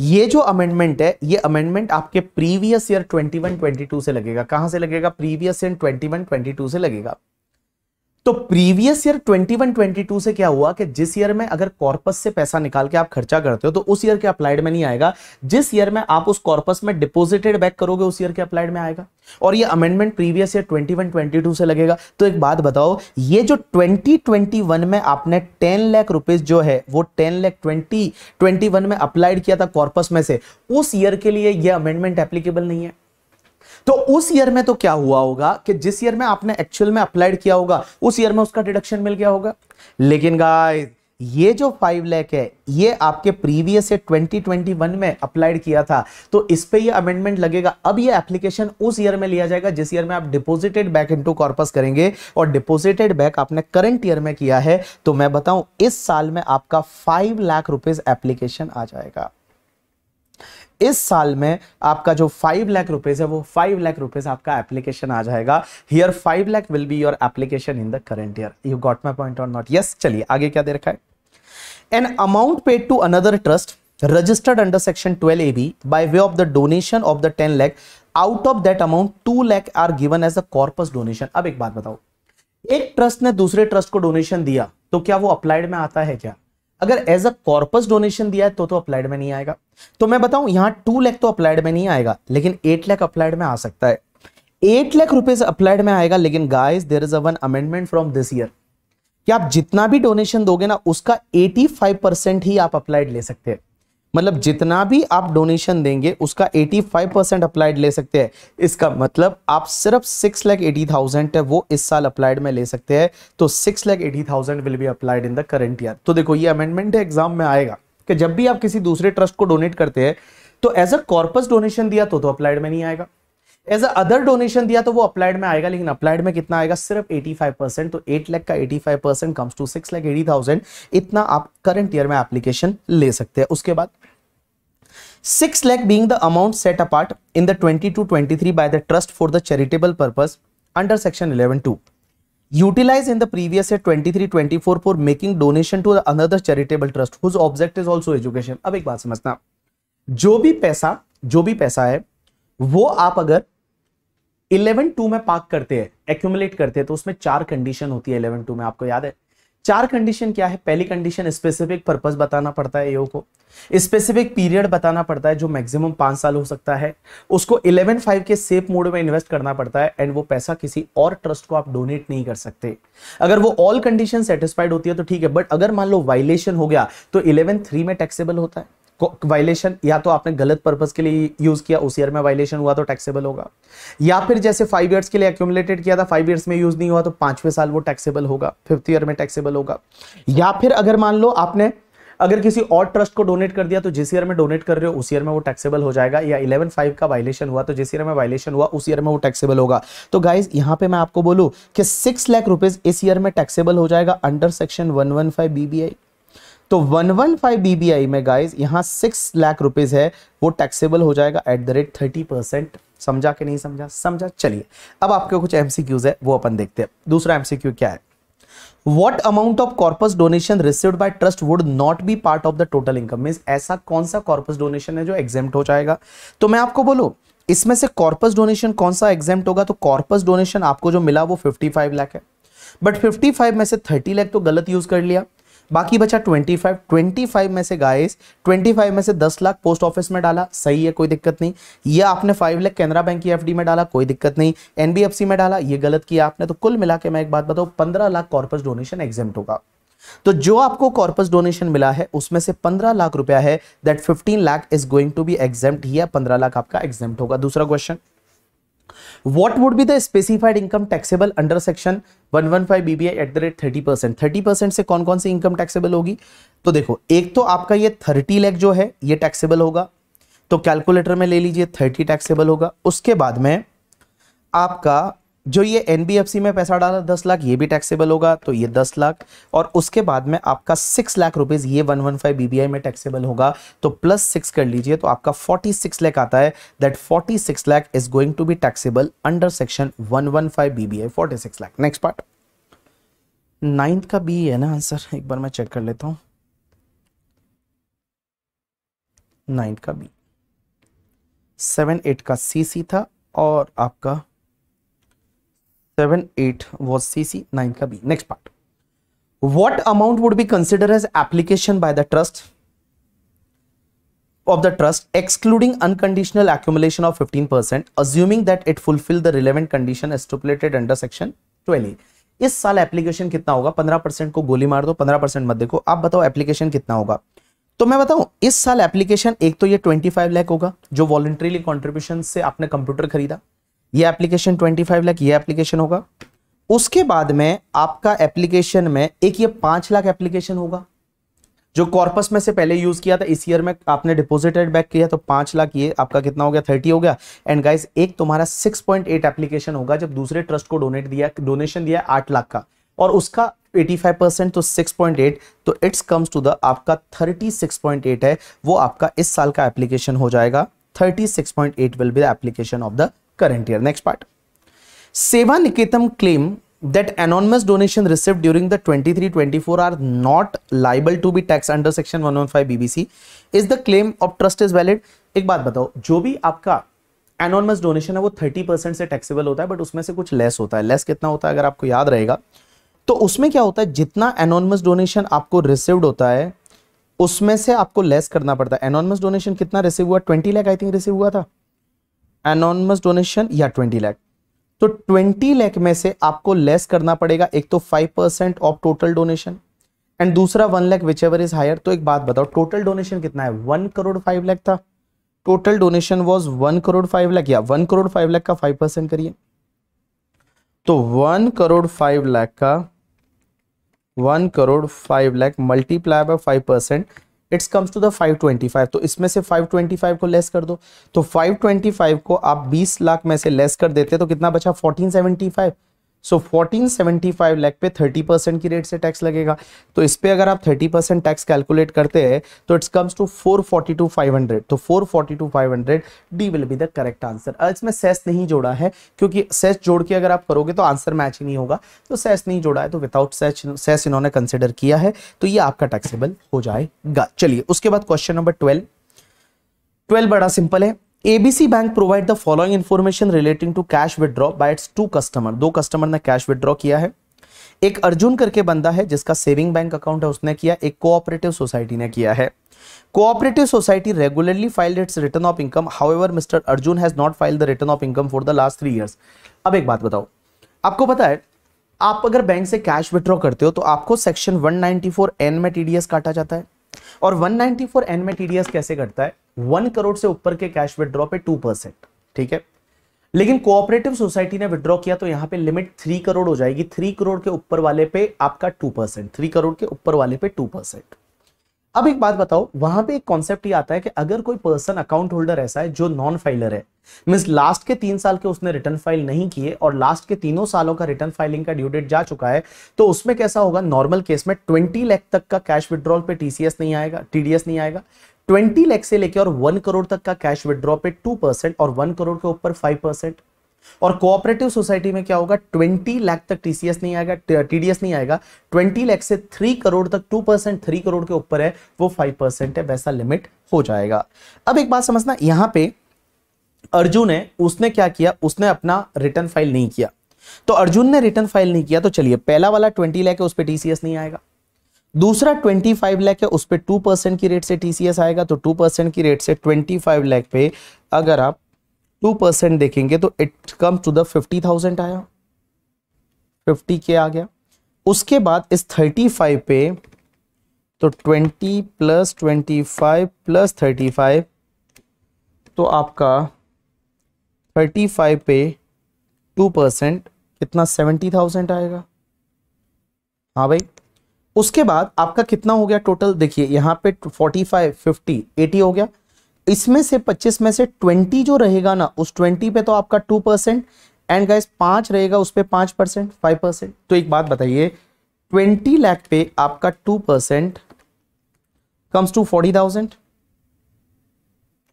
ये जो अमेंडमेंट है ये अमेंडमेंट आपके प्रीवियस ईयर 21-22 से लगेगा कहां से लगेगा प्रीवियस ईयर 21-22 से लगेगा तो प्रीवियस ईयर 21-22 से क्या हुआ कि जिस ईयर में अगर कॉर्पस से पैसा निकाल के आप खर्चा करते हो तो उस ईयर के अप्लाइड में नहीं आएगा जिस ईयर में आप उस कॉर्पस में डिपोजिटेड बैक करोगे उस ईयर के अप्लाइड में आएगा और ये अमेंडमेंट प्रीवियस ईयर 21-22 से लगेगा तो एक बात बताओ ये जो 2021 में आपने 10 लाख रुपीज जो है वो 10 लाख 20 21 में अप्लाइड किया था कॉर्पस में से उस ईयर के लिए यह अमेंडमेंट एप्लीकेबल नहीं है तो उस ईयर में तो क्या हुआ होगा कि जिस ईयर में आपने एक्चुअल में अप्लाइड किया होगा उस ईयर में उसका डिडक्शन मिल गया होगा लेकिन गाइस ये जो फाइव लैख है ये आपके प्रीवियस ट्वेंटी वन में अप्लाइड किया था तो इस पे ये अमेंडमेंट लगेगा अब ये एप्लीकेशन उस ईयर में लिया जाएगा जिस ईयर में आप डिपॉजिटेड बैक इनटू कॉर्पस करेंगे और डिपॉजिटेड बैक आपने करंट ईयर में किया है तो मैं बताऊं इस साल में आपका फाइव लाख रुपीज एप्लीकेशन आ जाएगा इस साल में आपका जो फाइव लाख रुपीज है वो फाइव लाख रुपीज आपका एप्लीकेशन आ जाएगा here five lakh will be your application in the current year you got my point और नॉट यस चलिए आगे क्या दे रखा है an amount paid to another trust registered under section twelve A B by way of the donation of the ten lakh out of that amount two lakh are given as a corpus donation अब एक बात बताओ एक trust ने दूसरे trust को donation दिया तो क्या वो अप्लाइड में आता है क्या अगर एज अ कॉर्पस डोनेशन दिया है तो तो अप्लाइड में नहीं आएगा तो मैं बताऊं यहां टू लैख तो अप्लाइड में नहीं आएगा लेकिन एट लैख अप्लाइड में आ सकता है एट लैख रुपए अप्लाइड में आएगा लेकिन guys there is a one amendment from this year कि आप जितना भी डोनेशन दोगे ना उसका 85 परसेंट ही आप अप्लाइड ले सकते हैं मतलब जितना भी आप डोनेशन देंगे उसका 85 परसेंट अप्लाइड ले सकते हैं इसका मतलब आप सिर्फ सिक्स लैख एटी थाउजेंड है वो इस साल अप्लाइड में ले सकते हैं तो six lakh eighty thousand will be applied in the current year तो देखो ये अमेंडमेंट एग्जाम में आएगा कि जब भी आप किसी दूसरे ट्रस्ट को डोनेट करते हैं तो एज अ कॉर्पस डोनेशन दिया तो तो अप्लाइड में नहीं आएगा एज अ अदर डोनेशन दिया तो वो अप्लाइड में आएगा लेकिन अप्लाइड में कितना आएगा सिर्फ 85 परसेंट तो 8 लाख का 85 percent comes to 6 lakh eighty thousand इतना आप करंट ईयर में एप्लीकेशन ले सकते हैं उसके बाद 6 lakh being the amount set apart in the 20 to 23 by the trust for the charitable purpose under section 11.2 utilized in the previous year 23-24 for making donation to the another charitable trust whose object is also education अब एक बात समझना जो भी पैसा जो भी पैसा है वो आप अगर 11-2 में पार्क करते हैं एक्यूमुलेट करते हैं तो उसमें चार कंडीशन होती है 11-2 में आपको याद है चार कंडीशन क्या है पहली कंडीशन स्पेसिफिक पर्पस बताना पड़ता है को स्पेसिफिक पीरियड बताना पड़ता है जो मैक्सिमम पांच साल हो सकता है उसको इलेवन फाइव के सेफ मोड में इन्वेस्ट करना पड़ता है एंड वो पैसा किसी और ट्रस्ट को आप डोनेट नहीं कर सकते अगर वो ऑल कंडीशन सेटिस्फाइड होती है तो ठीक है बट अगर मान लो वायलेशन हो गया तो इलेवन थ्री में टैक्सेबल होता है वायलेशन या तो आपने गलत पर्पज के लिए यूज किया उस ईयर में वायलेशन हुआ तो टैक्सेबल होगा या फिर जैसे फाइव ईयर्स के लिए एक्यूमुलेटेड किया था फाइव ईयर्स में यूज नहीं हुआ तो पांचवें साल वो टैक्सेबल होगा फिफ्थ ईयर में टैक्सेबल होगा या फिर अगर मान लो आपने अगर किसी और ट्रस्ट को डोनेट कर दिया तो जिस ईयर में डोनेट कर रहे हो उस ईयर में वो टैक्सेबल हो जाएगा या इलेवन फाइव का वायलेशन हुआ तो जिस ईयर में वायलेशन हुआ उस ईयर में वो टैक्सेबल होगा तो गाइज यहां पे मैं आपको बोलूं कि सिक्स लाख रुपीज इस ईयर में टैक्सेबल हो जाएगा under section one one five BBI तो 115 डीबीआई में गाइस यहाँ सिक्स लाख रुपीज है वो टैक्सेबल हो जाएगा at the rate thirty percent समझा के नहीं समझा समझा चलिए अब आपके कुछ एमसीक्यूज है वो अपन देखते हैं दूसरा एमसीक्यू क्या है what amount of corpus donation receive by trust would not be part of the total income mean ऐसा कौन सा कॉर्पस डोनेशन है जो एग्जेम हो जाएगा तो मैं आपको बोलो इसमें से कॉर्पस डोनेशन कौन सा एग्जेम होगा तो कॉर्पस डोनेशन आपको जो मिला वो 55 लाख है बट 55 में से 30 लाख तो गलत यूज कर लिया बाकी बचा 25 25 में से गाइस 25 में से 10 लाख पोस्ट ऑफिस में डाला सही है कोई दिक्कत नहीं ये आपने 5 लाख कैनरा बैंक की एफडी में डाला कोई दिक्कत नहीं एनबीएफसी में डाला ये गलत किया आपने तो कुल मिला के मैं एक बात बताऊं पंद्रह लाख कॉर्पस डोनेशन एग्जाम होगा तो जो आपको कॉर्पस डोनेशन मिला है उसमें से पंद्रह लाख रुपया है that fifteen lakh is going to be exempt पंद्रह लाख आपका एग्जाम होगा दूसरा question what would be the specified income taxable under section 115 BBI at the rate 30 percent thirty percent से कौन कौन सी इनकम टैक्सेबल होगी तो देखो एक तो आपका ये 30 लैख जो है ये टैक्सेबल होगा तो कैलकुलेटर में ले लीजिए 30 टैक्सेबल होगा उसके बाद में आपका जो ये एनबीएफसी में पैसा डाला दस लाख ये भी टैक्सेबल होगा तो ये दस लाख और उसके बाद में आपका सिक्स लाख रुपीज ये वन वन फाइव बीबीआई में टैक्सेबल होगा तो प्लस सिक्स कर लीजिए तो आपका फोर्टी सिक्स लैख आता है that forty six lakh is going to be taxable under section one one five BBI forty six next part ninth का बी है ना आंसर एक बार मैं चेक कर लेता हूँ नाइन्थ का बी सेवन एट का सी सी था और आपका seven eight was C C nine का B next part what amount would be consider as application by the trust of the trust excluding unconditional accumulation of 15% assuming that it fulfill the relevant condition stipulated under section 12 इस साल application कितना होगा 15% को गोली मार दो 15% मत देखो आप बताओ एप्लीकेशन कितना होगा तो मैं बताऊं इस साल एप्लीकेशन एक तो ये 25 लाख होगा जो वॉलंटरीली कॉन्ट्रीब्यूशन से आपने कंप्यूटर खरीदा ये एप्लीकेशन 25 लाख ये एप्लीकेशन होगा उसके बाद में आपका एप्लीकेशन में एक ये पांच लाख एप्लीकेशन होगा जो कॉर्पस में से पहले यूज किया था इस ईयर में आपने डिपोजिटेड बैक किया तो पांच लाख ये आपका कितना हो गया थर्टी हो गया एंड गाइस एक तुम्हारा सिक्स पॉइंट एट एप्लीकेशन होगा जब दूसरे ट्रस्ट को डोनेट दिया डोनेशन दिया आठ लाख का और उसका 85 परसेंट तो 6.8 तो इट्स कम्स टू द आपका 36.8 है वो आपका इस साल का एप्लीकेशन हो जाएगा 36.8 will be the application of the current year. Next part. Seva Niketam claim that anonymous donation received during the 23-24 are not liable to be taxed under section 115 BBC. Is the claim of trust is valid? एक बात बताओ जो भी आपका anonymous donation है वो 30 से taxable होता है बट उसमें से कुछ लेस होता है लेस कितना होता है अगर आपको याद रहेगा तो उसमें क्या होता है जितना एनोनमस डोनेशन आपको रिसिव्ड होता है उसमें से आपको लेस करना पड़ता है एनोनमस डोनेशन कितना रिसीव हुआ 20 लाख आई थिंक रिसीव हुआ था एनोनमस डोनेशन या ट्वेंटी लैख तो ट्वेंटी लैख में से आपको लेस करना पड़ेगा एक तो five percent of total donation and दूसरा one lakh whichever is higher तो एक बात बताओ टोटल डोनेशन कितना है वन करोड़ फाइव लैख था total donation was one crore five lakh या वन करोड़ फाइव लैख का फाइव परसेंट करिए तो वन करोड़ फाइव लैख का one crore five lakh multiply by five percent it's comes to the 525 तो इसमें से 525 को लेस कर दो तो 525 को आप 20 लाख में से लेस कर देते तो कितना बचा 1475 so fourteen seventy five lakh पे थर्टी परसेंट की रेट से टैक्स लगेगा तो इस पर अगर आप थर्टी परसेंट टैक्स कैलकुलेट करते हैं तो it's comes to four forty two five hundred तो four forty two five hundred D will be the correct answer इसमें सेस नहीं जोड़ा है क्योंकि सेस जोड़ के अगर आप करोगे तो आंसर मैच ही नहीं होगा तो सेस नहीं जोड़ा है तो विदाउट सेस सेस इन्होंने कंसिडर किया है तो ये आपका टैक्सेबल हो जाएगा चलिए उसके बाद क्वेश्चन नंबर ट्वेल्व ट्वेल्व बड़ा सिंपल है ABC Bank provide the following information relating to cash withdraw by its two customer. दो customer ने cash withdraw किया है एक अर्जुन करके बंदा है जिसका सेविंग बैंक अकाउंट है उसने किया एक कोऑपरेटिव सोसाइटी ने किया है cooperative society regularly filed its return of income however mister Arjun has not filed the return of income for the last three years अब एक बात बताओ आपको पता है आप अगर बैंक से कैश विड्रॉ करते हो तो आपको सेक्शन 194 एन में टीडीएस काटा जाता है और 194 एन में टीडीएस कैसे कटता है वन करोड़ से ऊपर के कैश विड्रॉ पे टू परसेंट ठीक है लेकिन कोऑपरेटिव सोसाइटी ने विड्रॉ किया तो यहां पे लिमिट थ्री करोड़ हो जाएगी थ्री करोड़ के ऊपर वाले पे आपका टू परसेंट थ्री करोड़ के ऊपर वाले पे टू परसेंट अब एक बात बताओ वहां पे एक कॉन्सेप्ट आता है कि अगर कोई पर्सन अकाउंट होल्डर ऐसा है जो नॉन फाइलर है मीन लास्ट के तीन साल के उसने रिटर्न फाइल नहीं किए और लास्ट के तीनों सालों का रिटर्न फाइलिंग का ड्यू डेट जा चुका है तो उसमें कैसा होगा नॉर्मल केस में 20 लाख तक का कैश विड्रॉल पे टीसीएस नहीं आएगा टीडीएस नहीं आएगा ट्वेंटी लैख से लेकर और वन करोड़ तक का कैश विद्रॉ पे टू परसेंट और वन करोड़ के ऊपर फाइव परसेंट और कोऑपरेटिव सोसाइटी में क्या होगा ट्वेंटी लाख तक टीसीएस नहीं आएगा टीडीएस नहीं आएगा ट्वेंटी लाख से थ्री करोड़ तक टू परसेंट थ्री करोड़ के ऊपर है वो फाइव परसेंट है वैसा लिमिट हो जाएगा अब एक बात समझना यहां पे अर्जुन है उसने क्या किया उसने अपना रिटर्न फाइल नहीं किया तो अर्जुन ने रिटर्न फाइल नहीं किया तो चलिए पहला वाला ट्वेंटी लैख है उस पर टीसीएस नहीं आएगा दूसरा 25 लाख है उस पर टू परसेंट की रेट से टीसीएस आएगा तो टू परसेंट की रेट से 25 लाख पे अगर आप टू परसेंट देखेंगे तो it come to the fifty thousand आया फिफ्टी के आ गया उसके बाद इस थर्टी फाइव पे तो twenty plus twenty five plus thirty five तो आपका थर्टी फाइव पे टू परसेंट कितना सेवेंटी थाउजेंड आएगा हाँ भाई उसके बाद आपका कितना हो गया टोटल देखिए यहाँ पे 45, 50, 80 हो गया इसमें से 25 में से 20 जो रहेगा ना उस 20 पे तो आपका 2 परसेंट एंड गाइस पांच रहेगा उस पर पांच परसेंट फाइव परसेंट तो एक बात बताइए 20 लाख पे आपका 2 percent comes to 40,000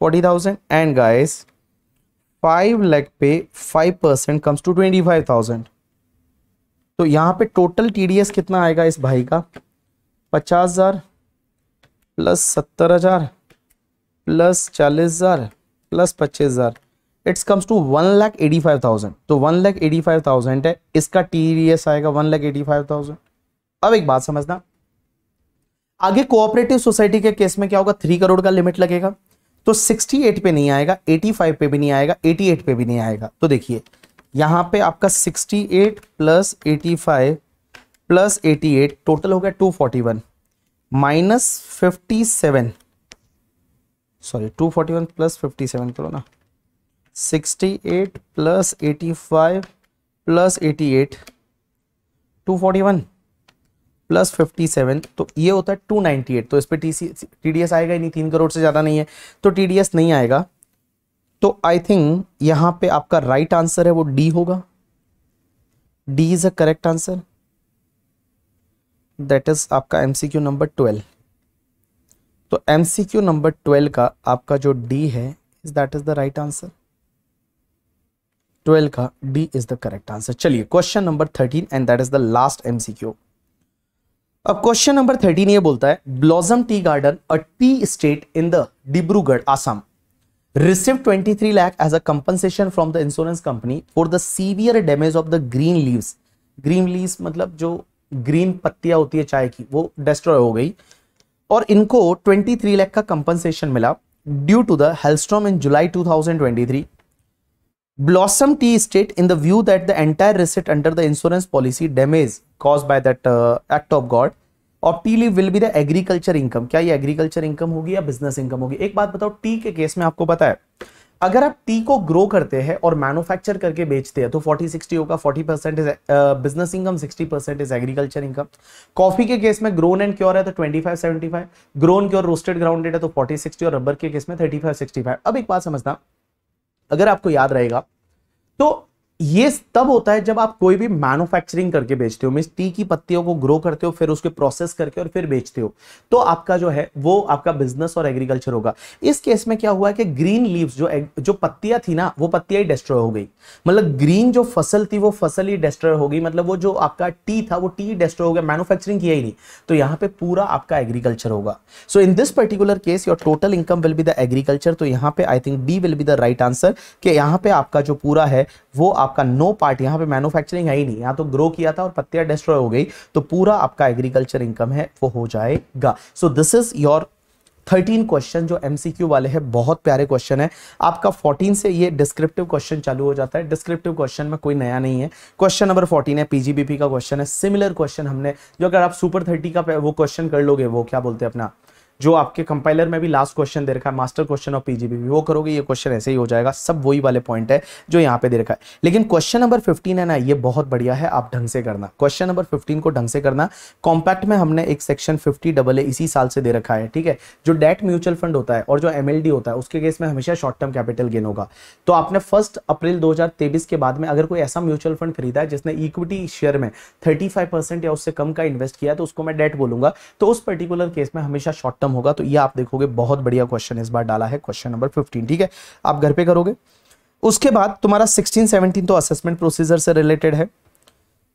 40,000 and guys 5 lakh पे 5 टू ट्वेंटी फाइव 25,000 तो यहां पे टोटल टीडीएस कितना आएगा इस भाई का पचास हजार प्लस सत्तर हजार प्लस चालीस हजार प्लस पच्चीस हजार it's comes to one lakh eighty five thousand तो one lakh eighty five thousand है इसका टीडीएस आएगा one lakh eighty five thousand अब एक बात समझना आगे कोऑपरेटिव सोसाइटी के केस में क्या होगा थ्री करोड़ का लिमिट लगेगा तो 68 पे नहीं आएगा 85 पे भी नहीं आएगा 88 पे भी नहीं आएगा तो देखिए यहाँ पे आपका 68 प्लस 85 प्लस 88 टोटल हो गया 241 माइनस फिफ्टी सॉरी 241 प्लस 57 करो ना 68 प्लस 85 प्लस 88 241 प्लस 57 तो ये होता है 298 तो इस पर टी सी आएगा ही नहीं तीन करोड़ से ज़्यादा नहीं है तो टी नहीं आएगा तो आई थिंक यहां पे आपका राइट right आंसर है वो डी होगा D is a correct answer that is आपका एमसीक्यू नंबर ट्वेल्व तो एमसीक्यू नंबर ट्वेल्व का आपका जो डी है that is the right answer twelve का D is the correct answer चलिए question number thirteen and that is the last MCQ अब question number thirteen ये बोलता है blossom tea garden a tea estate in the Dibrugarh Assam received 23 lakh as a compensation from the insurance company for the severe damage of the green leaves green leaves मतलब जो green पत्तियां होती है चाय की वो डिस्ट्रॉय हो गई और इनको 23 लाख का कंपनसेशन मिला due to the hailstorm in July 2023 blossom tea state in the view that the entire receipt under the insurance policy damage caused by that uh, act of god और tea leave will be the agriculture income क्या ये agriculture income होगी या business income होगी एक बात बताओ T के केस में आपको पता है अगर आप टी को ग्रो करते हैं और मैन्युफैक्चर करके बेचते हैं तो 40 60 होगा 40 percent is business income 60 percent is agriculture income coffee के केस में ग्रोन एंड क्योर है तो 25 75 ग्रोन क्योर रोस्टेड ग्राउंडेड है तो 40 60 और रबर के केस में 35 65 अब एक बात समझना अगर आपको याद रहेगा तो ये तब होता है जब आप कोई भी मैन्युफैक्चरिंग करके बेचते हो मीन टी की पत्तियों को ग्रो करते हो फिर उसके प्रोसेस करके और फिर बेचते हो तो आपका जो है वो आपका बिजनेस और एग्रीकल्चर होगा इस केस में क्या हुआ कि ग्रीन लीव्स जो जो पत्तियां थी ना वो पत्तियां ही डिस्ट्रॉय हो गई मतलब ग्रीन जो फसल थी वो फसल ही डिस्ट्रॉय हो गई मतलब वो जो आपका टी था वो टी डिस्ट्रॉय हो गया मैन्युफैक्चरिंग किया ही नहीं तो यहाँ पे पूरा आपका एग्रीकल्चर होगा so in this particular case your total income will be the agriculture तो यहाँ पे I think D will be the right answer कि यहाँ पे आपका जो पूरा है वो आप आपका नो पार्ट यहाँ पे मैन्युफैक्चरिंग है ही नहीं यहाँ तो ग्रो किया था और पत्तियां डिस्ट्रॉय हो गई तो पूरा आपका एग्रीकल्चर इनकम है वो हो जाएगा so this is your 13 question जो एमसीक्यू वाले हैं बहुत प्यारे क्वेश्चन है आपका 14 से ये डिस्क्रिप्टिव क्वेश्चन चालू हो जाता है डिस्क्रिप्टिव क्वेश्चन में कोई नया नहीं है क्वेश्चन नंबर 14 है पीजीबीपी का क्वेश्चन है सिमिलर क्वेश्चन हमने जो अगर आप सुपर 30 का वो क्वेश्चन कर लोगे वो क्या बोलते हैं अपना जो आपके कंपाइलर में भी लास्ट क्वेश्चन दे रखा है मास्टर क्वेश्चन ऑफ भी वो करोगे ये क्वेश्चन ऐसे ही हो जाएगा सब वही वाले पॉइंट है जो यहाँ पे दे रखा है लेकिन क्वेश्चन नंबर 15 है ना ये बहुत बढ़िया है आप ढंग से करना क्वेश्चन नंबर 15 को ढंग से करना कॉम्पैक्ट में हमने एक सेक्शन फिफ्टी डबल ए इसी साल से दे रखा है ठीक है जो डेट म्यूचुअल फंड होता है और जो एम होता है उसके केस में हमेशा शॉर्ट टर्म कैपिटल गेन होगा तो आपने फर्स्ट अप्रैल दो के बाद में अगर कोई ऐसा म्यूचुअल फंड खरीदा है जिसने इक्विटी शेयर में थर्टी या उससे कम का इन्वेस्ट किया तो उसको मैं डेट बोलूंगा तो उस पर्टिकुलर केस में हमेशा शॉर्ट टर्म एग्जाम होगा तो ये आप देखोगे बहुत बढ़िया क्वेश्चन इस बार डाला है क्वेश्चन नंबर फिफ्टीन ठीक है आप घर पे करोगे उसके बाद तुम्हारा सिक्सटीन सेवनटीन तो असेसमेंट प्रोसीजर से रिलेटेड है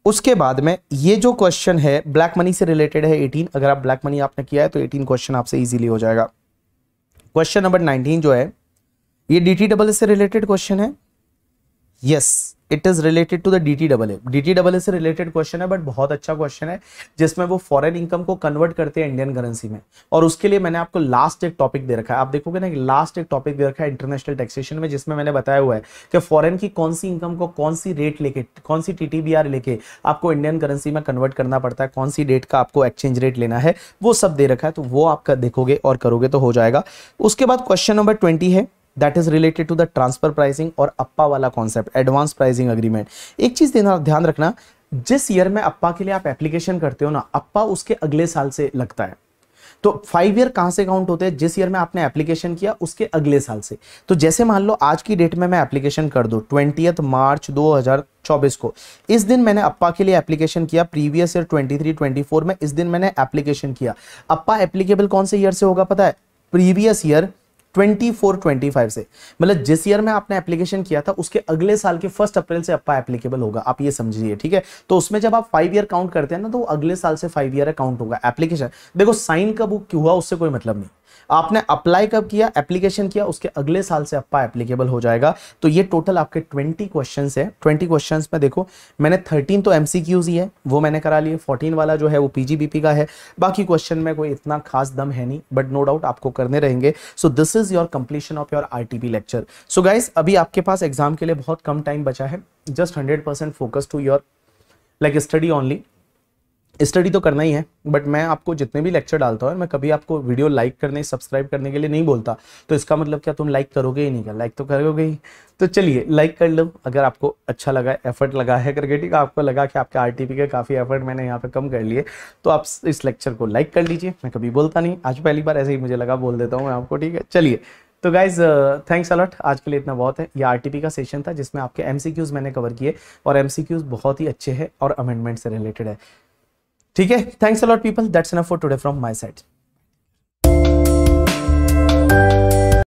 उसके बाद में ये जो क्वेश्चन है ब्लैक मनी से रिलेटेड है एटीन अगर आप ब्लैक मनी आपने किया है तो एटीन क्वेश्चन आपसे ईजिली हो जाएगा क्वेश्चन नंबर नाइनटीन जो है ये डी टी डबल से रिलेटेड क्वेश्चन है yes it is related to the D T double A D T double A से रिलेटेड क्वेश्चन है बट बहुत अच्छा क्वेश्चन है जिसमें वो फॉरेन इनकम को कन्वर्ट करते हैं इंडियन करेंसी में और उसके लिए मैंने आपको लास्ट एक टॉपिक दे रखा है आप देखोगे ना लास्ट एक टॉपिक दे रखा है इंटरनेशनल टैक्सेशन में जिसमें मैंने बताया हुआ है कि फॉरन की कौन सी इनकम को कौन सी रेट लेके कौन सी टी टी बी आर लेके आपको इंडियन करेंसी में कन्वर्ट करना पड़ता है कौन सी डेट का आपको एक्सचेंज रेट लेना है वो सब दे रखा है तो वो आपका देखोगे और करोगे तो हो जाएगा उसके बाद क्वेश्चन नंबर ट्वेंटी है that is related to the transfer pricing और अप्पा वाला कॉन्सेप्ट एडवांस प्राइसिंग एग्रीमेंट एक चीज ध्यान रखना जिस ईयर में अप्पा के लिए आप एप्लीकेशन करते हो ना अप्पा उसके अगले साल से लगता है तो फाइव ईयर कहां से काउंट होते हैं जिस ईयर में आपने एप्लीकेशन किया उसके अगले साल से तो जैसे मान लो आज की डेट में मैं एप्लीकेशन कर दू ट्वेंटी मार्च 2024 को इस दिन मैंने अप्पा के लिए एप्लीकेशन किया प्रीवियस ईयर 23 24 में इस दिन मैंने एप्लीकेशन किया अप्पा एप्लीकेबल कौन से ईयर से होगा पता है प्रीवियस ईयर 2425 से मतलब जिस ईयर में आपने एप्लीकेशन किया था उसके अगले साल के फर्स्ट अप्रैल से अपा एप्लीकेबल होगा आप ये समझिए ठीक है तो उसमें जब आप फाइव ईयर काउंट करते हैं ना तो अगले साल से फाइव ईयर अकाउंट होगा एप्लीकेशन देखो साइन का बुक हुआ उससे कोई मतलब नहीं आपने अप्लाई कब किया एप्लीकेशन किया उसके अगले साल से अपा एप्लीकेबल हो जाएगा तो ये टोटल आपके ट्वेंटी क्वेश्चन है ट्वेंटी क्वेश्चन में देखो मैंने थर्टीन तो एम ही है वो मैंने करा लिए फोर्टीन वाला जो है वो पी का है बाकी क्वेश्चन में कोई इतना खास दम है नहीं बट नो डाउट आपको करने रहेंगे so this is your completion of your our lecture so guys अभी आपके पास एग्जाम के लिए बहुत कम टाइम बचा है just hundred percent focus to your like study only study तो करना ही है बट मैं आपको जितने भी लेक्चर डालता हूँ मैं कभी आपको वीडियो लाइक करने सब्सक्राइब करने के लिए नहीं बोलता तो इसका मतलब क्या तुम लाइक करोगे ही नहीं कर लाइक तो करोगे ही तो चलिए लाइक कर लो अगर आपको अच्छा लगा एफर्ट लगा है करके ठीक है आपको लगा कि आपके आर के काफ़ी एफर्ट मैंने यहाँ पर कम कर लिए तो आप इस लेक्चर को लाइक कर लीजिए मैं कभी बोलता नहीं आज पहली बार ऐसे ही मुझे लगा बोल देता हूँ मैं आपको ठीक है चलिए तो गाइज थैंक्स अलॉट आज के लिए इतना बहुत है ये आरटीपी का सेशन था जिसमें आपके एमसीक्यूज मैंने कवर किए और एमसीक्यूज बहुत ही अच्छे हैं और अमेंडमेंट से रिलेटेड है ठीक है thanks a lot people that's enough for today from my side